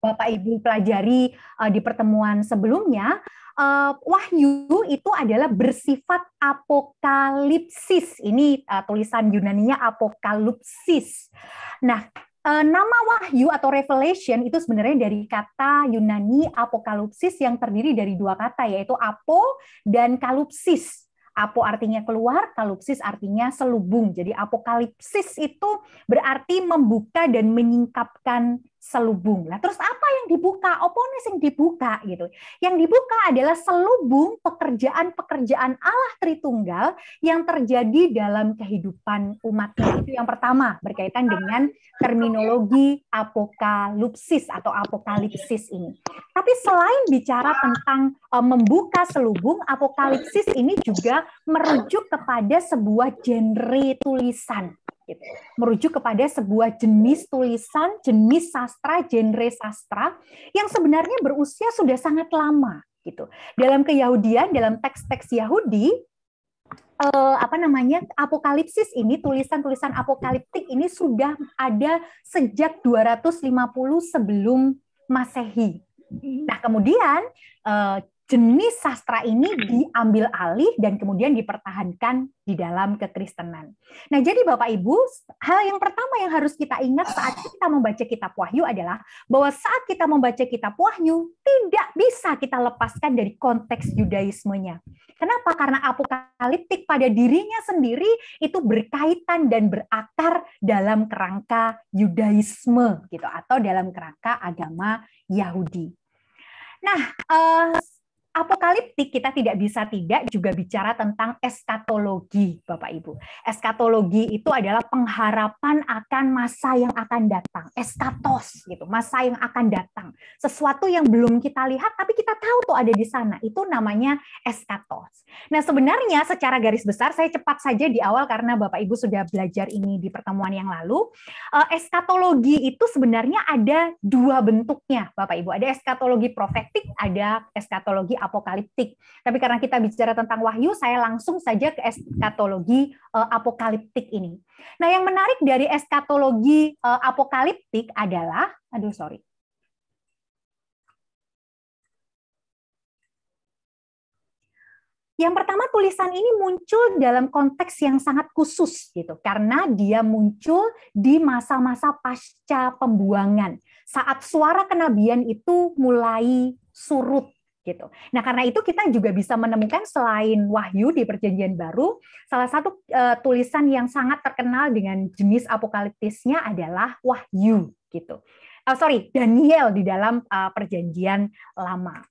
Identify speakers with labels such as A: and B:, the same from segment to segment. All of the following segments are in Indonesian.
A: Bapak Ibu pelajari uh, di pertemuan sebelumnya, uh, wahyu itu adalah bersifat apokalipsis. Ini uh, tulisan Yunaninya apokalipsis. Nah, uh, nama wahyu atau revelation itu sebenarnya dari kata Yunani apokalipsis yang terdiri dari dua kata yaitu apo dan kalipsis. Apo artinya keluar, kalupsis artinya selubung. Jadi apokalipsis itu berarti membuka dan menyingkapkan selubung. Lah terus apa yang dibuka? Opone yang dibuka gitu. Yang dibuka adalah selubung pekerjaan-pekerjaan Allah Tritunggal yang terjadi dalam kehidupan umatnya. Itu yang pertama berkaitan dengan terminologi apokalipsis atau apokalipsis ini. Tapi selain bicara tentang e, membuka selubung, apokalipsis ini juga merujuk kepada sebuah genre tulisan gitu. Merujuk kepada sebuah jenis tulisan, jenis sastra, genre sastra yang sebenarnya berusia sudah sangat lama gitu. Dalam keyahudian, dalam teks-teks Yahudi eh, apa namanya apokalipsis ini tulisan-tulisan apokaliptik ini sudah ada sejak 250 sebelum Masehi. Nah, kemudian eh, jenis sastra ini diambil alih dan kemudian dipertahankan di dalam kekristenan. Nah, jadi Bapak Ibu, hal yang pertama yang harus kita ingat saat kita membaca kitab Wahyu adalah bahwa saat kita membaca kitab Wahyu tidak bisa kita lepaskan dari konteks Yudaismenya. Kenapa? Karena apokaliptik pada dirinya sendiri itu berkaitan dan berakar dalam kerangka Yudaisme gitu atau dalam kerangka agama Yahudi. Nah, uh, apokaliptik kita tidak bisa tidak juga bicara tentang eskatologi, Bapak Ibu. Eskatologi itu adalah pengharapan akan masa yang akan datang, eskatos gitu, masa yang akan datang. Sesuatu yang belum kita lihat tapi kita tahu tuh ada di sana, itu namanya eskatos. Nah, sebenarnya secara garis besar saya cepat saja di awal karena Bapak Ibu sudah belajar ini di pertemuan yang lalu, eh, eskatologi itu sebenarnya ada dua bentuknya, Bapak Ibu. Ada eskatologi profetik, ada eskatologi apokaliptik. Tapi karena kita bicara tentang wahyu, saya langsung saja ke eskatologi eh, apokaliptik ini. Nah, yang menarik dari eskatologi eh, apokaliptik adalah, aduh sorry, Yang pertama tulisan ini muncul dalam konteks yang sangat khusus gitu karena dia muncul di masa-masa pasca pembuangan saat suara kenabian itu mulai surut gitu. Nah, karena itu kita juga bisa menemukan selain Wahyu di Perjanjian Baru, salah satu uh, tulisan yang sangat terkenal dengan jenis apokaliptisnya adalah Wahyu gitu. Oh, sorry, Daniel di dalam uh, Perjanjian Lama.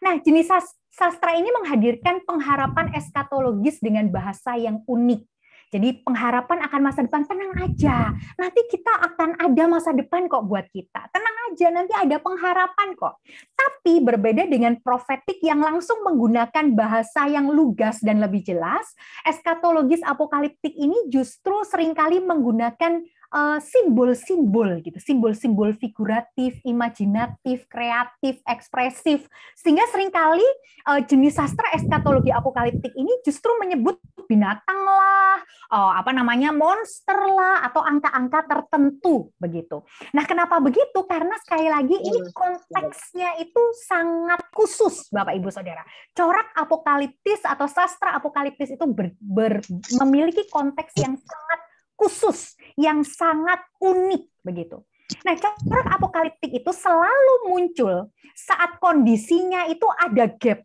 A: Nah, jenis sastra ini menghadirkan pengharapan eskatologis dengan bahasa yang unik jadi pengharapan akan masa depan tenang aja. Nanti kita akan ada masa depan kok buat kita. Tenang aja nanti ada pengharapan kok. Tapi berbeda dengan profetik yang langsung menggunakan bahasa yang lugas dan lebih jelas, eskatologis apokaliptik ini justru seringkali menggunakan Eh, simbol-simbol gitu, simbol-simbol figuratif, imajinatif, kreatif, ekspresif. Sehingga seringkali uh, jenis sastra eskatologi apokaliptik ini justru menyebut binatang lah, uh, apa namanya monster lah atau angka-angka tertentu begitu. Nah, kenapa begitu? Karena sekali lagi ini iya, konteksnya itu sangat khusus Bapak Ibu Saudara. Corak apokaliptis atau sastra apokaliptis itu ber, ber, memiliki konteks yang sangat khusus yang sangat unik begitu. Nah, corak apokaliptik itu selalu muncul saat kondisinya itu ada gap,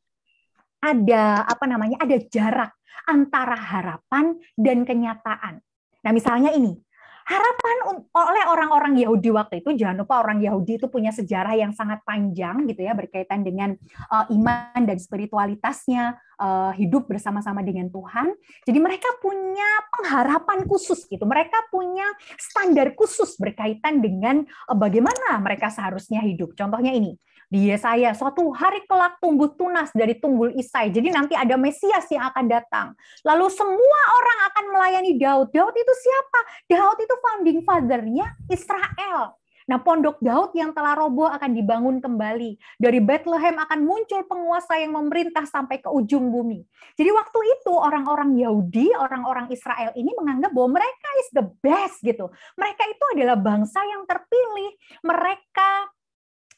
A: ada apa namanya, ada jarak antara harapan dan kenyataan. Nah, misalnya ini, harapan oleh orang-orang Yahudi waktu itu jangan lupa orang Yahudi itu punya sejarah yang sangat panjang gitu ya berkaitan dengan uh, iman dan spiritualitasnya uh, hidup bersama-sama dengan Tuhan. Jadi mereka punya pengharapan khusus gitu. Mereka punya standar khusus berkaitan dengan uh, bagaimana mereka seharusnya hidup. Contohnya ini, di Yesaya, suatu hari kelak tumbuh tunas dari tunggul Isai. Jadi nanti ada Mesias yang akan datang. Lalu semua orang akan melayani Daud. Daud itu siapa? Daud itu founding fathernya Israel. Nah, pondok Daud yang telah roboh akan dibangun kembali. Dari Bethlehem akan muncul penguasa yang memerintah sampai ke ujung bumi. Jadi waktu itu orang-orang Yahudi, orang-orang Israel ini menganggap bahwa mereka is the best gitu. Mereka itu adalah bangsa yang terpilih. Mereka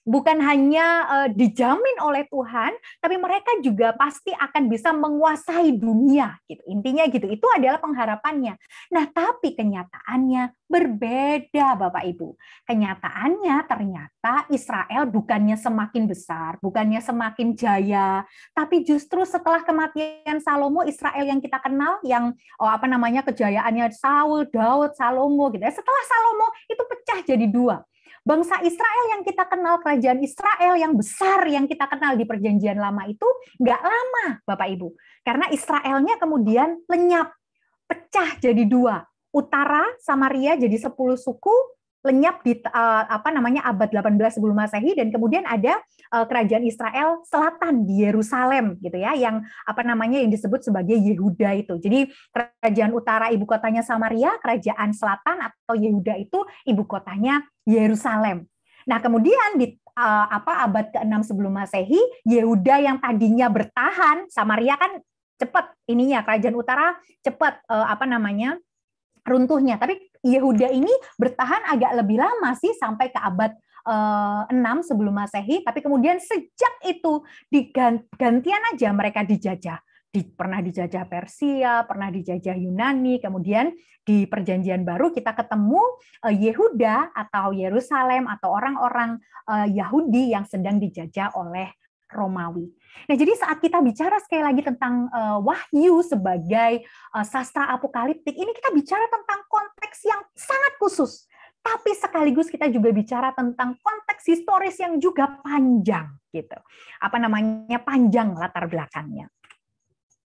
A: bukan hanya uh, dijamin oleh Tuhan, tapi mereka juga pasti akan bisa menguasai dunia gitu. Intinya gitu. Itu adalah pengharapannya. Nah, tapi kenyataannya berbeda Bapak Ibu. Kenyataannya ternyata Israel bukannya semakin besar, bukannya semakin jaya, tapi justru setelah kematian Salomo Israel yang kita kenal yang oh apa namanya kejayaannya Saul, Daud, Salomo gitu. Ya, setelah Salomo itu pecah jadi dua bangsa Israel yang kita kenal, kerajaan Israel yang besar yang kita kenal di perjanjian lama itu nggak lama, Bapak Ibu. Karena Israelnya kemudian lenyap, pecah jadi dua. Utara Samaria jadi sepuluh suku, lenyap di uh, apa namanya abad 18 sebelum Masehi dan kemudian ada uh, kerajaan Israel selatan di Yerusalem gitu ya yang apa namanya yang disebut sebagai Yehuda itu. Jadi kerajaan utara ibu kotanya Samaria, kerajaan selatan atau Yehuda itu ibu kotanya Yerusalem. Nah, kemudian di uh, apa abad ke-6 sebelum Masehi, Yehuda yang tadinya bertahan, Samaria kan cepat ininya kerajaan utara cepat uh, apa namanya? runtuhnya. Tapi Yehuda ini bertahan agak lebih lama sih sampai ke abad uh, eh, 6 sebelum Masehi, tapi kemudian sejak itu digantian aja mereka dijajah. Di, pernah dijajah Persia, pernah dijajah Yunani, kemudian di Perjanjian Baru kita ketemu eh, Yehuda atau Yerusalem atau orang-orang eh, Yahudi yang sedang dijajah oleh Romawi. Nah, jadi saat kita bicara sekali lagi tentang uh, wahyu sebagai uh, sastra apokaliptik, ini kita bicara tentang konteks yang sangat khusus, tapi sekaligus kita juga bicara tentang konteks historis yang juga panjang gitu. Apa namanya? panjang latar belakangnya.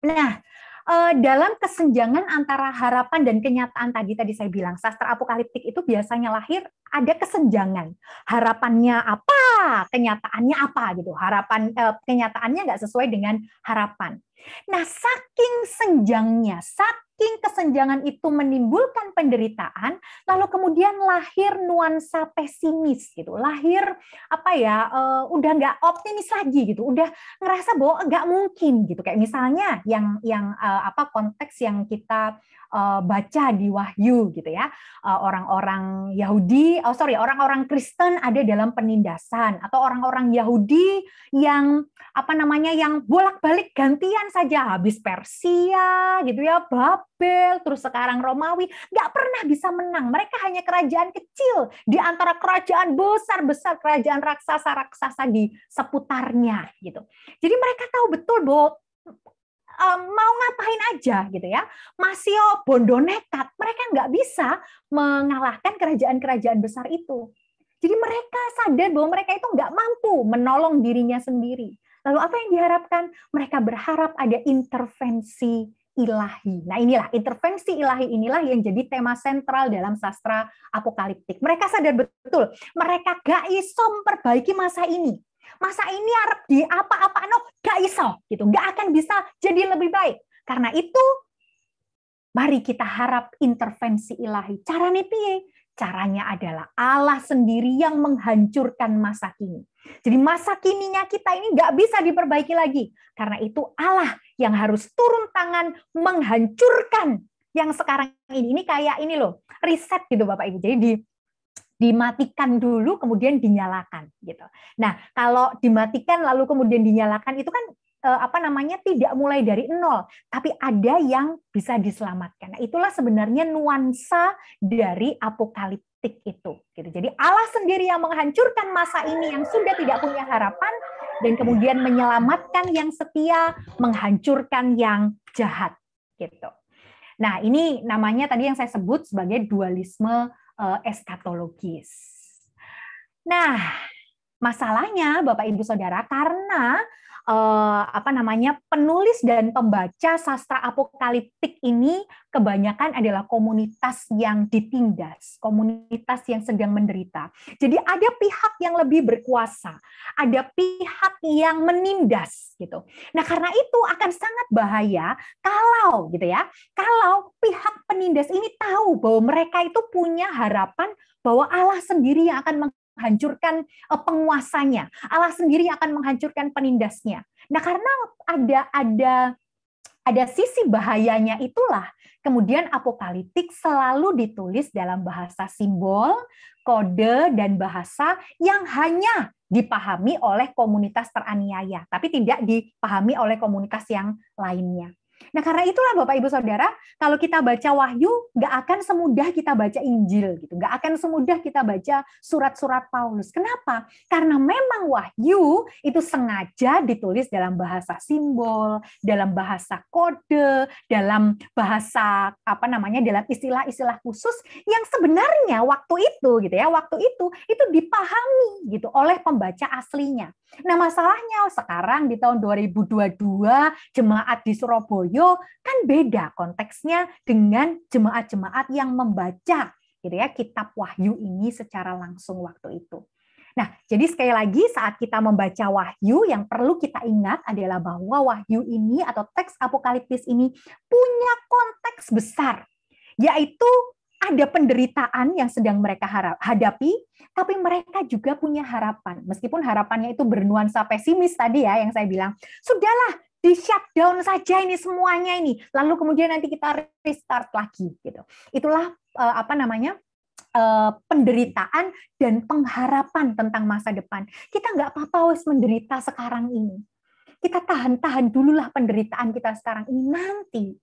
A: Nah, uh, dalam kesenjangan antara harapan dan kenyataan tadi tadi saya bilang sastra apokaliptik itu biasanya lahir ada kesenjangan harapannya apa kenyataannya apa gitu harapan uh, kenyataannya nggak sesuai dengan harapan nah saking senjangnya saking saking kesenjangan itu menimbulkan penderitaan, lalu kemudian lahir nuansa pesimis gitu, lahir apa ya, uh, udah nggak optimis lagi gitu, udah ngerasa bahwa nggak mungkin gitu, kayak misalnya yang yang uh, apa konteks yang kita uh, baca di Wahyu gitu ya. Eh, orang-orang uh, Yahudi, oh sorry, orang-orang Kristen ada dalam penindasan atau orang-orang Yahudi yang apa namanya yang bolak-balik gantian saja habis Persia gitu ya, Babel, terus sekarang Romawi, nggak pernah bisa menang. Mereka hanya kerajaan kecil di antara kerajaan besar-besar, kerajaan raksasa-raksasa di seputarnya gitu. Jadi mereka tahu betul bahwa um, mau ngapain aja gitu ya. Masio oh, bondo nekat, mereka nggak bisa mengalahkan kerajaan-kerajaan besar itu. Jadi mereka sadar bahwa mereka itu nggak mampu menolong dirinya sendiri. Lalu apa yang diharapkan? Mereka berharap ada intervensi ilahi. Nah inilah intervensi ilahi inilah yang jadi tema sentral dalam sastra apokaliptik. Mereka sadar betul, mereka gak iso memperbaiki masa ini. Masa ini arep di apa-apa no gak iso gitu. Gak akan bisa jadi lebih baik. Karena itu mari kita harap intervensi ilahi. nih piye? Caranya adalah Allah sendiri yang menghancurkan masa kini. Jadi masa kininya kita ini gak bisa diperbaiki lagi. Karena itu Allah yang harus turun tangan menghancurkan yang sekarang ini. Ini kayak ini loh, riset gitu Bapak Ibu. Jadi di dimatikan dulu kemudian dinyalakan gitu. Nah, kalau dimatikan lalu kemudian dinyalakan itu kan eh, apa namanya tidak mulai dari nol, tapi ada yang bisa diselamatkan. Nah, itulah sebenarnya nuansa dari apokaliptik itu. Gitu. Jadi Allah sendiri yang menghancurkan masa ini yang sudah tidak punya harapan dan kemudian menyelamatkan yang setia, menghancurkan yang jahat. Gitu. Nah, ini namanya tadi yang saya sebut sebagai dualisme Eh, eskatologis. Nah, masalahnya Bapak Ibu Saudara karena uh, apa namanya penulis dan pembaca sastra apokaliptik ini kebanyakan adalah komunitas yang ditindas, komunitas yang sedang menderita. Jadi ada pihak yang lebih berkuasa, ada pihak yang menindas gitu. Nah, karena itu akan sangat bahaya kalau gitu ya, kalau pihak penindas ini tahu bahwa mereka itu punya harapan bahwa Allah sendiri yang akan menghancurkan eh, penguasanya. Allah sendiri akan menghancurkan penindasnya. Nah, karena ada ada ada sisi bahayanya itulah kemudian apokaliptik selalu ditulis dalam bahasa simbol, kode dan bahasa yang hanya dipahami oleh komunitas teraniaya, tapi tidak dipahami oleh komunitas yang lainnya. Nah, karena itulah Bapak Ibu Saudara, kalau kita baca Wahyu, nggak akan semudah kita baca Injil gitu, nggak akan semudah kita baca surat-surat Paulus. Kenapa? Karena memang Wahyu itu sengaja ditulis dalam bahasa simbol, dalam bahasa kode, dalam bahasa apa namanya, dalam istilah-istilah khusus yang sebenarnya waktu itu gitu ya, waktu itu itu dipahami gitu oleh pembaca aslinya. Nah, masalahnya sekarang di tahun 2022 jemaat di Surabaya Surabaya kan beda konteksnya dengan jemaat-jemaat yang membaca gitu ya kitab Wahyu ini secara langsung waktu itu. Nah, jadi sekali lagi saat kita membaca wahyu yang perlu kita ingat adalah bahwa wahyu ini atau teks apokaliptis ini punya konteks besar, yaitu ada penderitaan yang sedang mereka hadapi, tapi mereka juga punya harapan. Meskipun harapannya itu bernuansa pesimis tadi ya yang saya bilang. Sudahlah, di shutdown saja ini semuanya ini lalu kemudian nanti kita restart lagi gitu itulah eh, apa namanya eh, penderitaan dan pengharapan tentang masa depan. Kita nggak apa-apa wes menderita sekarang ini. Kita tahan-tahan dululah penderitaan kita sekarang ini. Nanti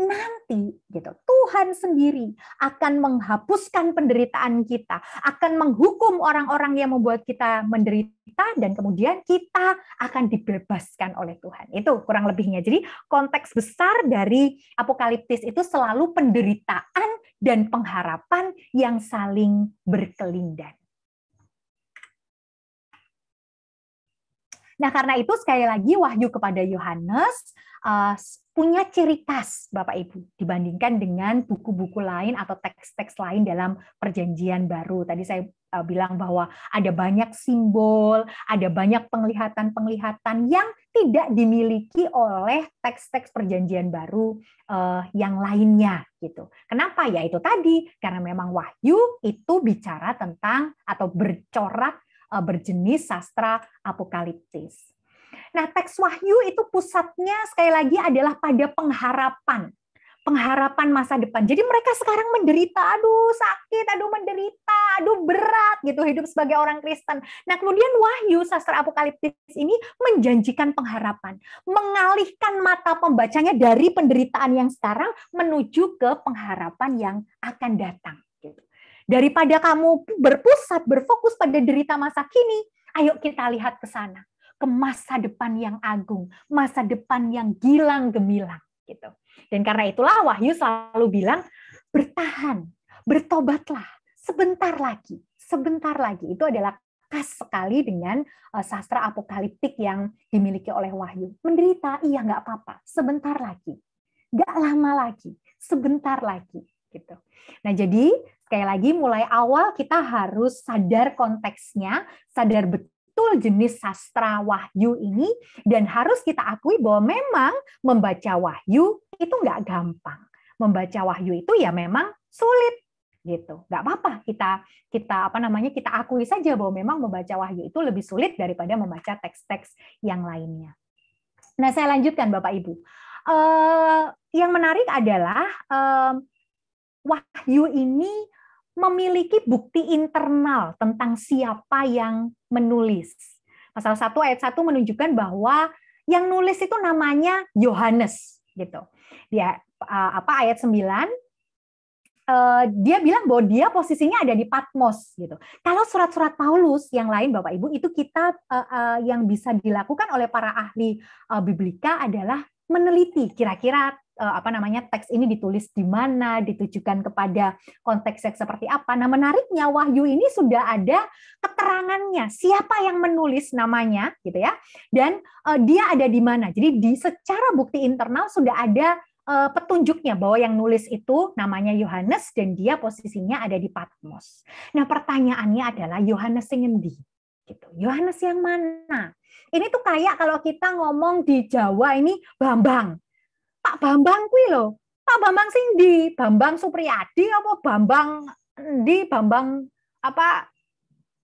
A: nanti gitu Tuhan sendiri akan menghapuskan penderitaan kita, akan menghukum orang-orang yang membuat kita menderita dan kemudian kita akan dibebaskan oleh Tuhan. Itu kurang lebihnya. Jadi konteks besar dari apokaliptis itu selalu penderitaan dan pengharapan yang saling berkelindan. Nah, karena itu sekali lagi wahyu kepada Yohanes uh, punya ciri khas Bapak Ibu dibandingkan dengan buku-buku lain atau teks-teks lain dalam perjanjian baru. Tadi saya uh, bilang bahwa ada banyak simbol, ada banyak penglihatan-penglihatan yang tidak dimiliki oleh teks-teks perjanjian baru uh, yang lainnya gitu. Kenapa? Ya itu tadi karena memang wahyu itu bicara tentang atau bercorak Eh, berjenis sastra apokaliptis. Nah, teks Wahyu itu pusatnya sekali lagi adalah pada pengharapan pengharapan masa depan. Jadi mereka sekarang menderita, aduh sakit, aduh menderita, aduh berat gitu hidup sebagai orang Kristen. Nah kemudian Wahyu sastra apokaliptis ini menjanjikan pengharapan, mengalihkan mata pembacanya dari penderitaan yang sekarang menuju ke pengharapan yang akan datang. Daripada kamu berpusat, berfokus pada derita masa kini, ayo kita lihat ke sana, ke masa depan yang agung, masa depan yang gilang gemilang gitu. Dan karena itulah Wahyu selalu bilang bertahan, bertobatlah, sebentar lagi, sebentar lagi. Itu adalah khas sekali dengan eh, sastra apokaliptik yang dimiliki oleh Wahyu. Menderita, iya nggak apa-apa, sebentar lagi. Nggak lama lagi, sebentar lagi gitu. Nah, jadi sekali lagi mulai awal kita harus sadar konteksnya, sadar betul jenis sastra wahyu ini dan harus kita akui bahwa memang membaca wahyu itu nggak gampang. Membaca wahyu itu ya memang sulit gitu. Nggak apa-apa kita kita apa namanya kita akui saja bahwa memang membaca wahyu itu lebih sulit daripada membaca teks-teks yang lainnya. Nah, saya lanjutkan Bapak Ibu. Uh, yang menarik adalah uh, wahyu ini memiliki bukti internal tentang siapa yang menulis. Pasal 1 ayat 1 menunjukkan bahwa yang nulis itu namanya Yohanes gitu. Dia eh, apa ayat 9 eh, dia bilang bahwa dia posisinya ada di Patmos gitu. Kalau surat-surat Paulus yang lain Bapak Ibu itu kita eh, yang bisa dilakukan oleh para ahli biblika adalah meneliti kira-kira eh, apa namanya teks ini ditulis di mana, ditujukan kepada konteksnya seperti apa. Nah, menariknya Wahyu ini sudah ada keterangannya, siapa yang menulis namanya gitu ya. Dan uh, dia ada di mana. Jadi di secara bukti internal sudah ada uh, petunjuknya bahwa yang nulis itu namanya Yohanes dan dia posisinya ada di Patmos. Nah, pertanyaannya adalah Yohanes ingin di gitu. Yohanes yang mana? Ini tuh kayak kalau kita ngomong di Jawa ini Bambang. Pak Bambang kuwi loh. Pak Bambang sing di Bambang Supriyadi apa Bambang di Bambang apa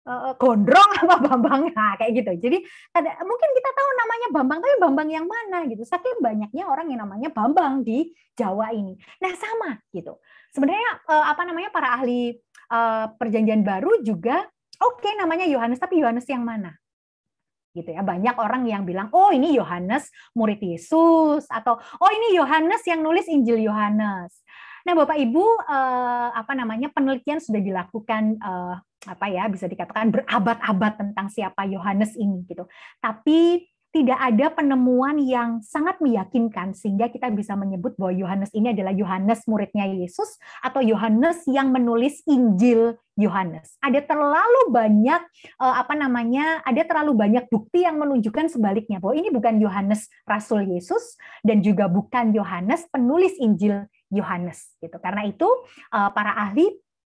A: e, e, gondrong apa Bambang nah, kayak gitu. Jadi ada mungkin kita tahu namanya Bambang tapi Bambang yang mana gitu. Saking banyaknya orang yang namanya Bambang di Jawa ini. Nah, sama gitu. Sebenarnya e, apa namanya para ahli perjanjian baru juga oke okay, namanya Yohanes tapi Yohanes yang mana gitu ya banyak orang yang bilang oh ini Yohanes murid Yesus atau oh ini Yohanes yang nulis Injil Yohanes nah bapak ibu eh, apa namanya penelitian sudah dilakukan eh, apa ya bisa dikatakan berabad-abad tentang siapa Yohanes ini gitu tapi tidak ada penemuan yang sangat meyakinkan sehingga kita bisa menyebut bahwa Yohanes ini adalah Yohanes muridnya Yesus atau Yohanes yang menulis Injil Yohanes. Ada terlalu banyak eh, apa namanya? Ada terlalu banyak bukti yang menunjukkan sebaliknya bahwa ini bukan Yohanes rasul Yesus dan juga bukan Yohanes penulis Injil Yohanes gitu. Karena itu eh, para ahli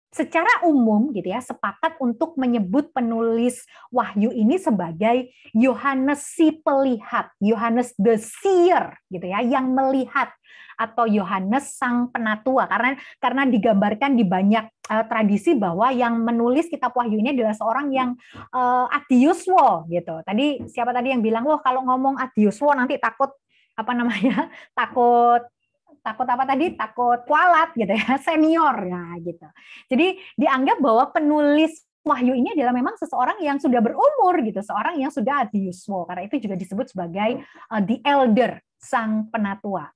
A: secara umum gitu ya sepakat untuk menyebut penulis Wahyu ini sebagai Yohanes si pelihat, Yohanes the seer gitu ya yang melihat atau Yohanes sang penatua karena karena digambarkan di banyak uh, tradisi bahwa yang menulis kitab Wahyu ini adalah seorang yang uh, eh, adiuswo gitu. Tadi siapa tadi yang bilang wah kalau ngomong adiuswo nanti takut apa namanya? takut takut apa tadi? Takut kualat gitu ya, senior ya gitu. Jadi dianggap bahwa penulis Wahyu ini adalah memang seseorang yang sudah berumur gitu, seorang yang sudah adiuswo karena itu juga disebut sebagai uh, the elder, sang penatua.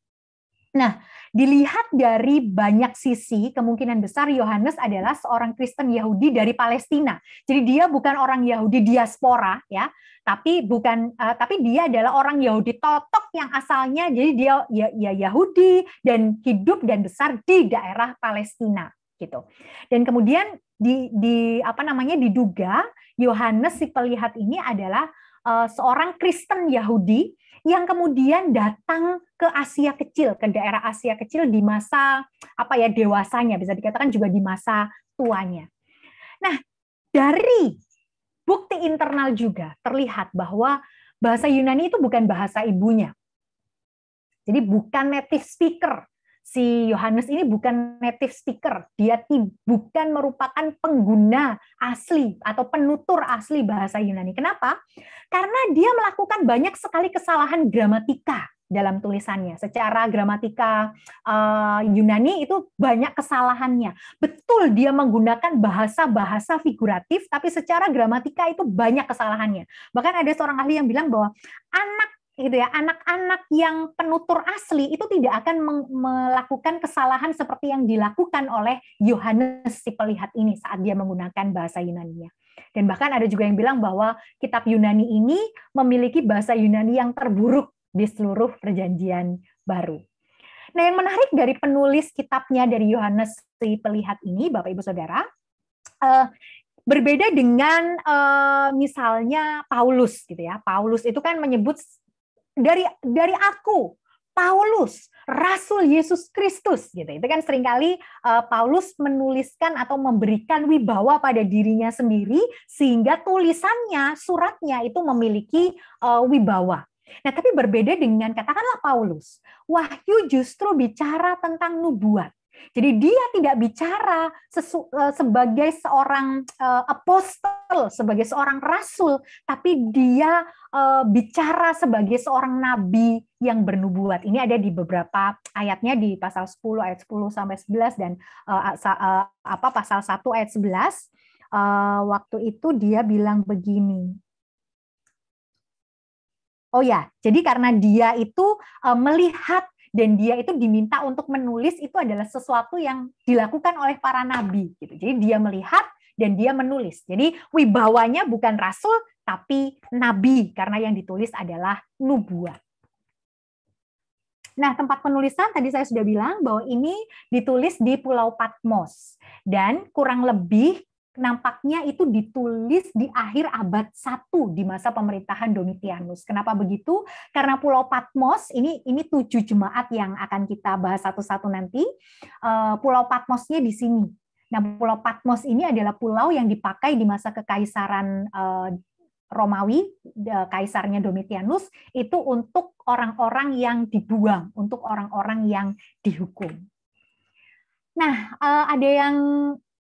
A: Nah, dilihat dari banyak sisi, kemungkinan besar Yohanes adalah seorang Kristen Yahudi dari Palestina. Jadi dia bukan orang Yahudi diaspora ya, tapi bukan uh, tapi dia adalah orang Yahudi totok yang asalnya jadi dia ya, ya Yahudi dan hidup dan besar di daerah Palestina gitu. Dan kemudian di di apa namanya diduga Yohanes si pelihat ini adalah Eh, seorang Kristen Yahudi yang kemudian datang ke Asia Kecil, ke daerah Asia Kecil di masa apa ya dewasanya bisa dikatakan juga di masa tuanya. Nah, dari bukti internal juga terlihat bahwa bahasa Yunani itu bukan bahasa ibunya. Jadi bukan native speaker si Yohanes ini bukan native speaker, dia bukan merupakan pengguna asli atau penutur asli bahasa Yunani. Kenapa? Karena dia melakukan banyak sekali kesalahan gramatika dalam tulisannya. Secara gramatika eh, Yunani itu banyak kesalahannya. Betul dia menggunakan bahasa-bahasa figuratif, tapi secara gramatika itu banyak kesalahannya. Bahkan ada seorang ahli yang bilang bahwa anak gitu ya anak-anak yang penutur asli itu tidak akan melakukan kesalahan seperti yang dilakukan oleh Yohanes si pelihat ini saat dia menggunakan bahasa Yunani-nya. Dan bahkan ada juga yang bilang bahwa kitab Yunani ini memiliki bahasa Yunani yang terburuk di seluruh perjanjian baru. Nah, yang menarik dari penulis kitabnya dari Yohanes si pelihat ini, Bapak Ibu Saudara, uh, berbeda dengan eh, misalnya Paulus gitu ya. Paulus itu kan menyebut dari dari aku Paulus Rasul Yesus Kristus gitu. Itu kan seringkali uh, Paulus menuliskan atau memberikan wibawa pada dirinya sendiri sehingga tulisannya, suratnya itu memiliki uh, wibawa. Nah, tapi berbeda dengan katakanlah Paulus. Wahyu justru bicara tentang nubuat. Jadi dia tidak bicara eh, sebagai seorang uh, apostel, sebagai seorang rasul, tapi dia uh, bicara sebagai seorang nabi yang bernubuat. Ini ada di beberapa ayatnya di pasal 10 ayat 10 sampai 11 dan uh, uh, apa pasal 1 ayat 11. Uh, waktu itu dia bilang begini, Oh ya, jadi karena dia itu uh, melihat dan dia itu diminta untuk menulis itu adalah sesuatu yang dilakukan oleh para nabi gitu. Jadi dia melihat dan dia menulis. Jadi wibawanya bukan rasul tapi nabi karena yang ditulis adalah nubuat. Nah, tempat penulisan tadi saya sudah bilang bahwa ini ditulis di Pulau Patmos dan kurang lebih nampaknya itu ditulis di akhir abad 1 di masa pemerintahan Domitianus. Kenapa begitu? Karena Pulau Patmos ini ini tujuh jemaat yang akan kita bahas satu-satu nanti. Eh, pulau Patmosnya di sini. Nah, Pulau Patmos ini adalah pulau yang dipakai di masa kekaisaran eh, Romawi, eh, kaisarnya Domitianus, itu untuk orang-orang yang dibuang, untuk orang-orang yang dihukum. Nah, ada yang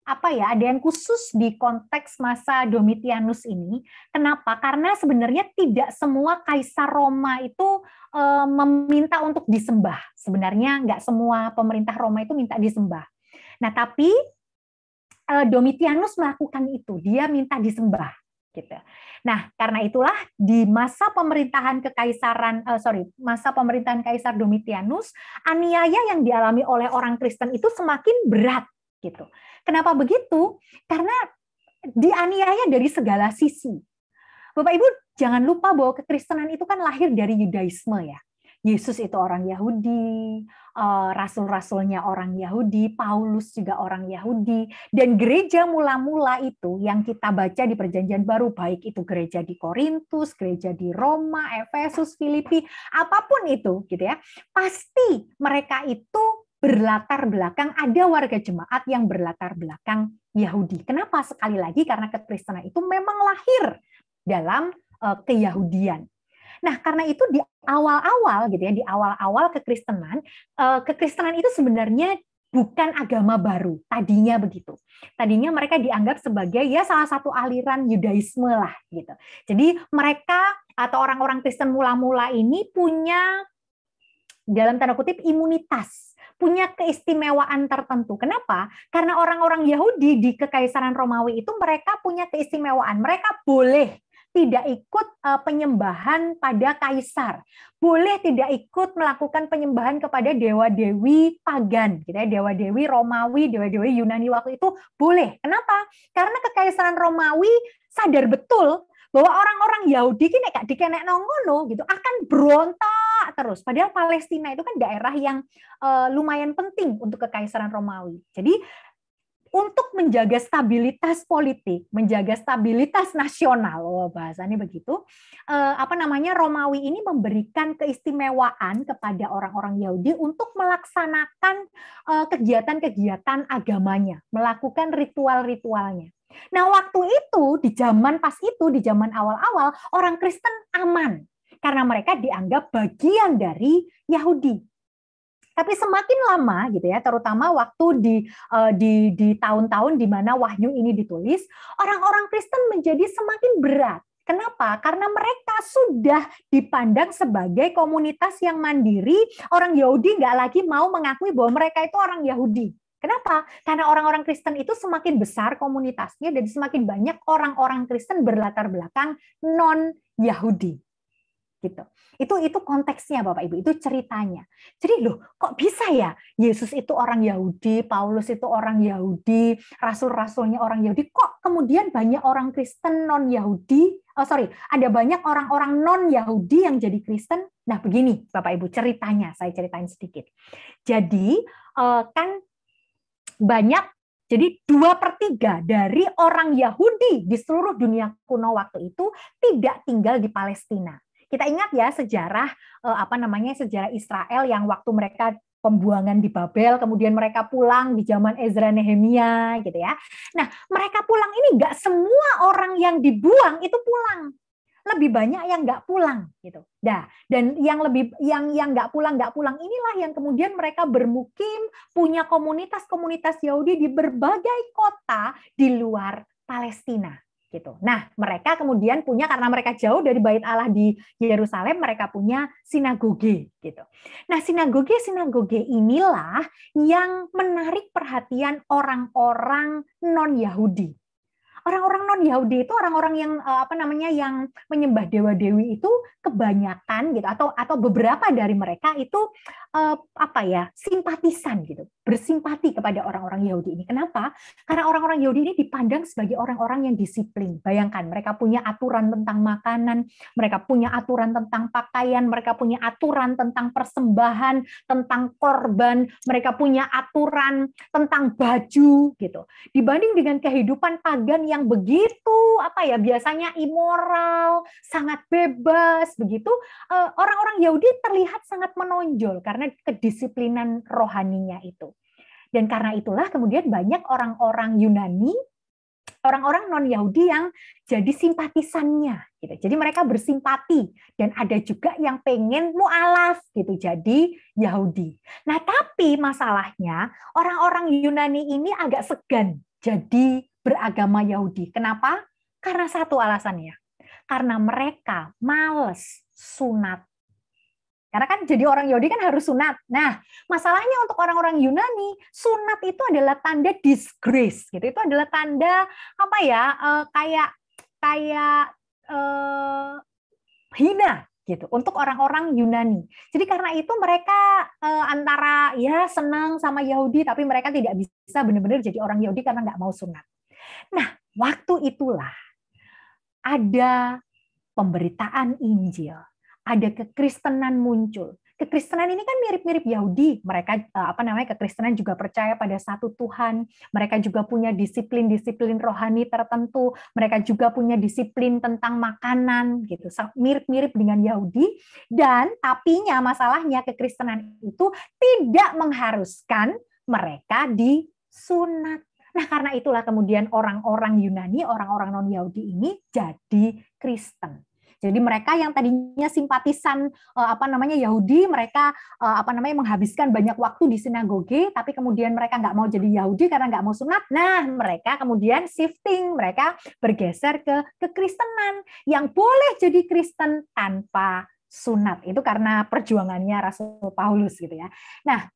A: apa ya, ada yang khusus di konteks masa Domitianus ini. Kenapa? Karena sebenarnya tidak semua kaisar Roma itu e, meminta untuk disembah. Sebenarnya nggak semua pemerintah Roma itu minta disembah. Nah, tapi e, Domitianus melakukan itu. Dia minta disembah gitu. Nah, karena itulah di masa pemerintahan kekaisaran e, sorry, masa pemerintahan Kaisar Domitianus, aniaya yang dialami oleh orang Kristen itu semakin berat gitu. Kenapa begitu? Karena dianiaya dari segala sisi. Bapak Ibu jangan lupa bahwa kekristenan itu kan lahir dari Yudaisme ya. Yesus itu orang Yahudi, eh, rasul-rasulnya orang Yahudi, Paulus juga orang Yahudi, dan gereja mula-mula itu yang kita baca di Perjanjian Baru, baik itu gereja di Korintus, gereja di Roma, Efesus, Filipi, apapun itu, gitu ya, pasti mereka itu berlatar belakang, ada warga jemaat yang berlatar belakang Yahudi. Kenapa? Sekali lagi karena kekristenan itu memang lahir dalam eh, keyahudian. Nah, karena itu di awal-awal gitu ya, di awal-awal kekristenan, eh, kekristenan itu sebenarnya bukan agama baru. Tadinya begitu. Tadinya mereka dianggap sebagai ya salah satu aliran Yudaisme lah gitu. Jadi mereka atau orang-orang Kristen mula-mula ini punya dalam tanda kutip imunitas punya keistimewaan tertentu. Kenapa? Karena orang-orang Yahudi di Kekaisaran Romawi itu mereka punya keistimewaan. Mereka boleh tidak ikut eh, penyembahan pada kaisar, boleh tidak ikut melakukan penyembahan kepada dewa dewi pagan, gitu ya, dewa dewi Romawi, dewa dewi Yunani waktu itu boleh. Kenapa? Karena kekaisaran Romawi sadar betul bahwa orang-orang Yahudi kini kak dikenek nongono gitu akan berontak terus. Padahal Palestina itu kan daerah yang uh, lumayan penting untuk kekaisaran Romawi. Jadi untuk menjaga stabilitas politik, menjaga stabilitas nasional, oh bahasanya begitu, eh, apa namanya Romawi ini memberikan keistimewaan kepada orang-orang Yahudi untuk melaksanakan kegiatan eh, kegiatan-kegiatan agamanya, melakukan ritual-ritualnya. Nah, waktu itu di zaman pas itu di zaman awal-awal orang Kristen aman karena mereka dianggap bagian dari Yahudi. Tapi semakin lama gitu ya, terutama waktu di eh, di di tahun-tahun di mana wahyu ini ditulis, orang-orang Kristen menjadi semakin berat Kenapa? Karena mereka sudah dipandang sebagai komunitas yang mandiri. Orang Yahudi nggak lagi mau mengakui bahwa mereka itu orang Yahudi. Kenapa? Karena orang-orang Kristen itu semakin besar komunitasnya dan semakin banyak orang-orang Kristen berlatar belakang non-Yahudi. Gitu. Itu itu konteksnya Bapak Ibu, itu ceritanya. Jadi loh, kok bisa ya Yesus itu orang Yahudi, Paulus itu orang Yahudi, rasul-rasulnya orang Yahudi, kok kemudian banyak orang Kristen non-Yahudi, oh sorry, ada banyak orang-orang non-Yahudi yang jadi Kristen? Nah begini Bapak Ibu ceritanya, saya ceritain sedikit. Jadi eh, kan banyak jadi dua per tiga dari orang Yahudi di seluruh dunia kuno waktu itu tidak tinggal di Palestina. Kita ingat ya sejarah eh, apa namanya sejarah Israel yang waktu mereka pembuangan di Babel, kemudian mereka pulang di zaman Ezra Nehemia gitu ya. Nah mereka pulang ini nggak semua orang yang dibuang itu pulang lebih banyak yang nggak pulang gitu. Nah, dan yang lebih yang yang nggak pulang nggak pulang inilah yang kemudian mereka bermukim punya komunitas-komunitas Yahudi di berbagai kota di luar Palestina gitu. Nah, mereka kemudian punya karena mereka jauh dari bait Allah di Yerusalem, mereka punya sinagoge gitu. Nah, sinagoge-sinagoge inilah yang menarik perhatian orang-orang non-Yahudi orang-orang non Yahudi itu orang-orang yang eh, apa namanya yang menyembah dewa dewi itu kebanyakan gitu atau atau beberapa dari mereka itu uh, apa ya simpatisan gitu bersimpati kepada orang-orang Yahudi ini kenapa karena orang-orang Yahudi ini dipandang sebagai orang-orang yang disiplin bayangkan mereka punya aturan tentang makanan mereka punya aturan tentang pakaian mereka punya aturan tentang persembahan tentang korban mereka punya aturan tentang baju gitu dibanding dengan kehidupan pagan yang begitu apa ya biasanya imoral sangat bebas begitu eh, orang-orang Yahudi terlihat sangat menonjol karena karena kedisiplinan rohaninya itu. Dan karena itulah kemudian banyak orang-orang Yunani, orang-orang non-Yahudi yang jadi simpatisannya. Gitu. Jadi mereka bersimpati. Dan ada juga yang pengen mu'alaf gitu, jadi Yahudi. Nah tapi masalahnya orang-orang Yunani ini agak segan jadi beragama Yahudi. Kenapa? Karena satu alasannya. Karena mereka males sunat karena kan jadi orang Yahudi kan harus sunat. Nah, masalahnya untuk orang-orang Yunani, sunat itu adalah tanda disgrace gitu. Itu adalah tanda apa ya? Eh, kayak kayak uh, hina gitu untuk orang-orang Yunani. Jadi karena itu mereka eh, antara ya senang sama Yahudi tapi mereka tidak bisa benar-benar jadi orang Yahudi karena nggak mau sunat. Nah waktu itulah ada pemberitaan Injil ada kekristenan muncul. Kekristenan ini kan mirip-mirip Yahudi. Mereka eh, apa namanya kekristenan juga percaya pada satu Tuhan. Mereka juga punya disiplin-disiplin rohani tertentu. Mereka juga punya disiplin tentang makanan gitu. Mirip-mirip dengan Yahudi dan tapinya masalahnya kekristenan itu tidak mengharuskan mereka disunat. Nah, karena itulah kemudian orang-orang Yunani, orang-orang non-Yahudi ini jadi Kristen. Jadi mereka yang tadinya simpatisan eh, apa namanya Yahudi, mereka eh, apa namanya menghabiskan banyak waktu di sinagoge, tapi kemudian mereka nggak mau jadi Yahudi karena nggak mau sunat. Nah, mereka kemudian shifting, mereka bergeser ke kekristenan yang boleh jadi Kristen tanpa sunat itu karena perjuangannya Rasul Paulus gitu ya. Nah,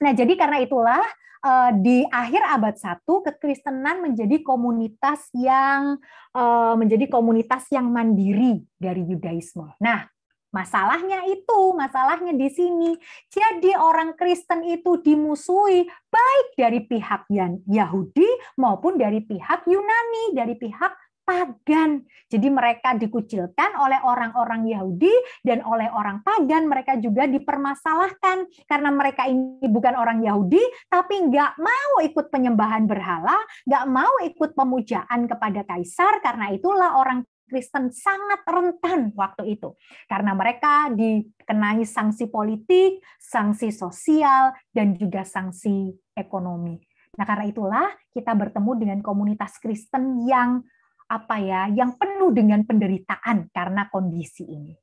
A: Nah, jadi karena itulah eh, di akhir abad 1 kekristenan menjadi komunitas yang eh, menjadi komunitas yang mandiri dari Yudaisme. Nah, Masalahnya itu, masalahnya di sini. Jadi orang Kristen itu dimusuhi baik dari pihak Yahudi maupun dari pihak Yunani, dari pihak pagan. Jadi mereka dikucilkan oleh orang-orang Yahudi dan oleh orang pagan mereka juga dipermasalahkan karena mereka ini bukan orang Yahudi tapi nggak mau ikut penyembahan berhala, nggak mau ikut pemujaan kepada kaisar karena itulah orang Kristen sangat rentan waktu itu karena mereka dikenai sanksi politik, sanksi sosial, dan juga sanksi ekonomi. Nah, karena itulah kita bertemu dengan komunitas Kristen yang apa ya yang penuh dengan penderitaan karena kondisi ini.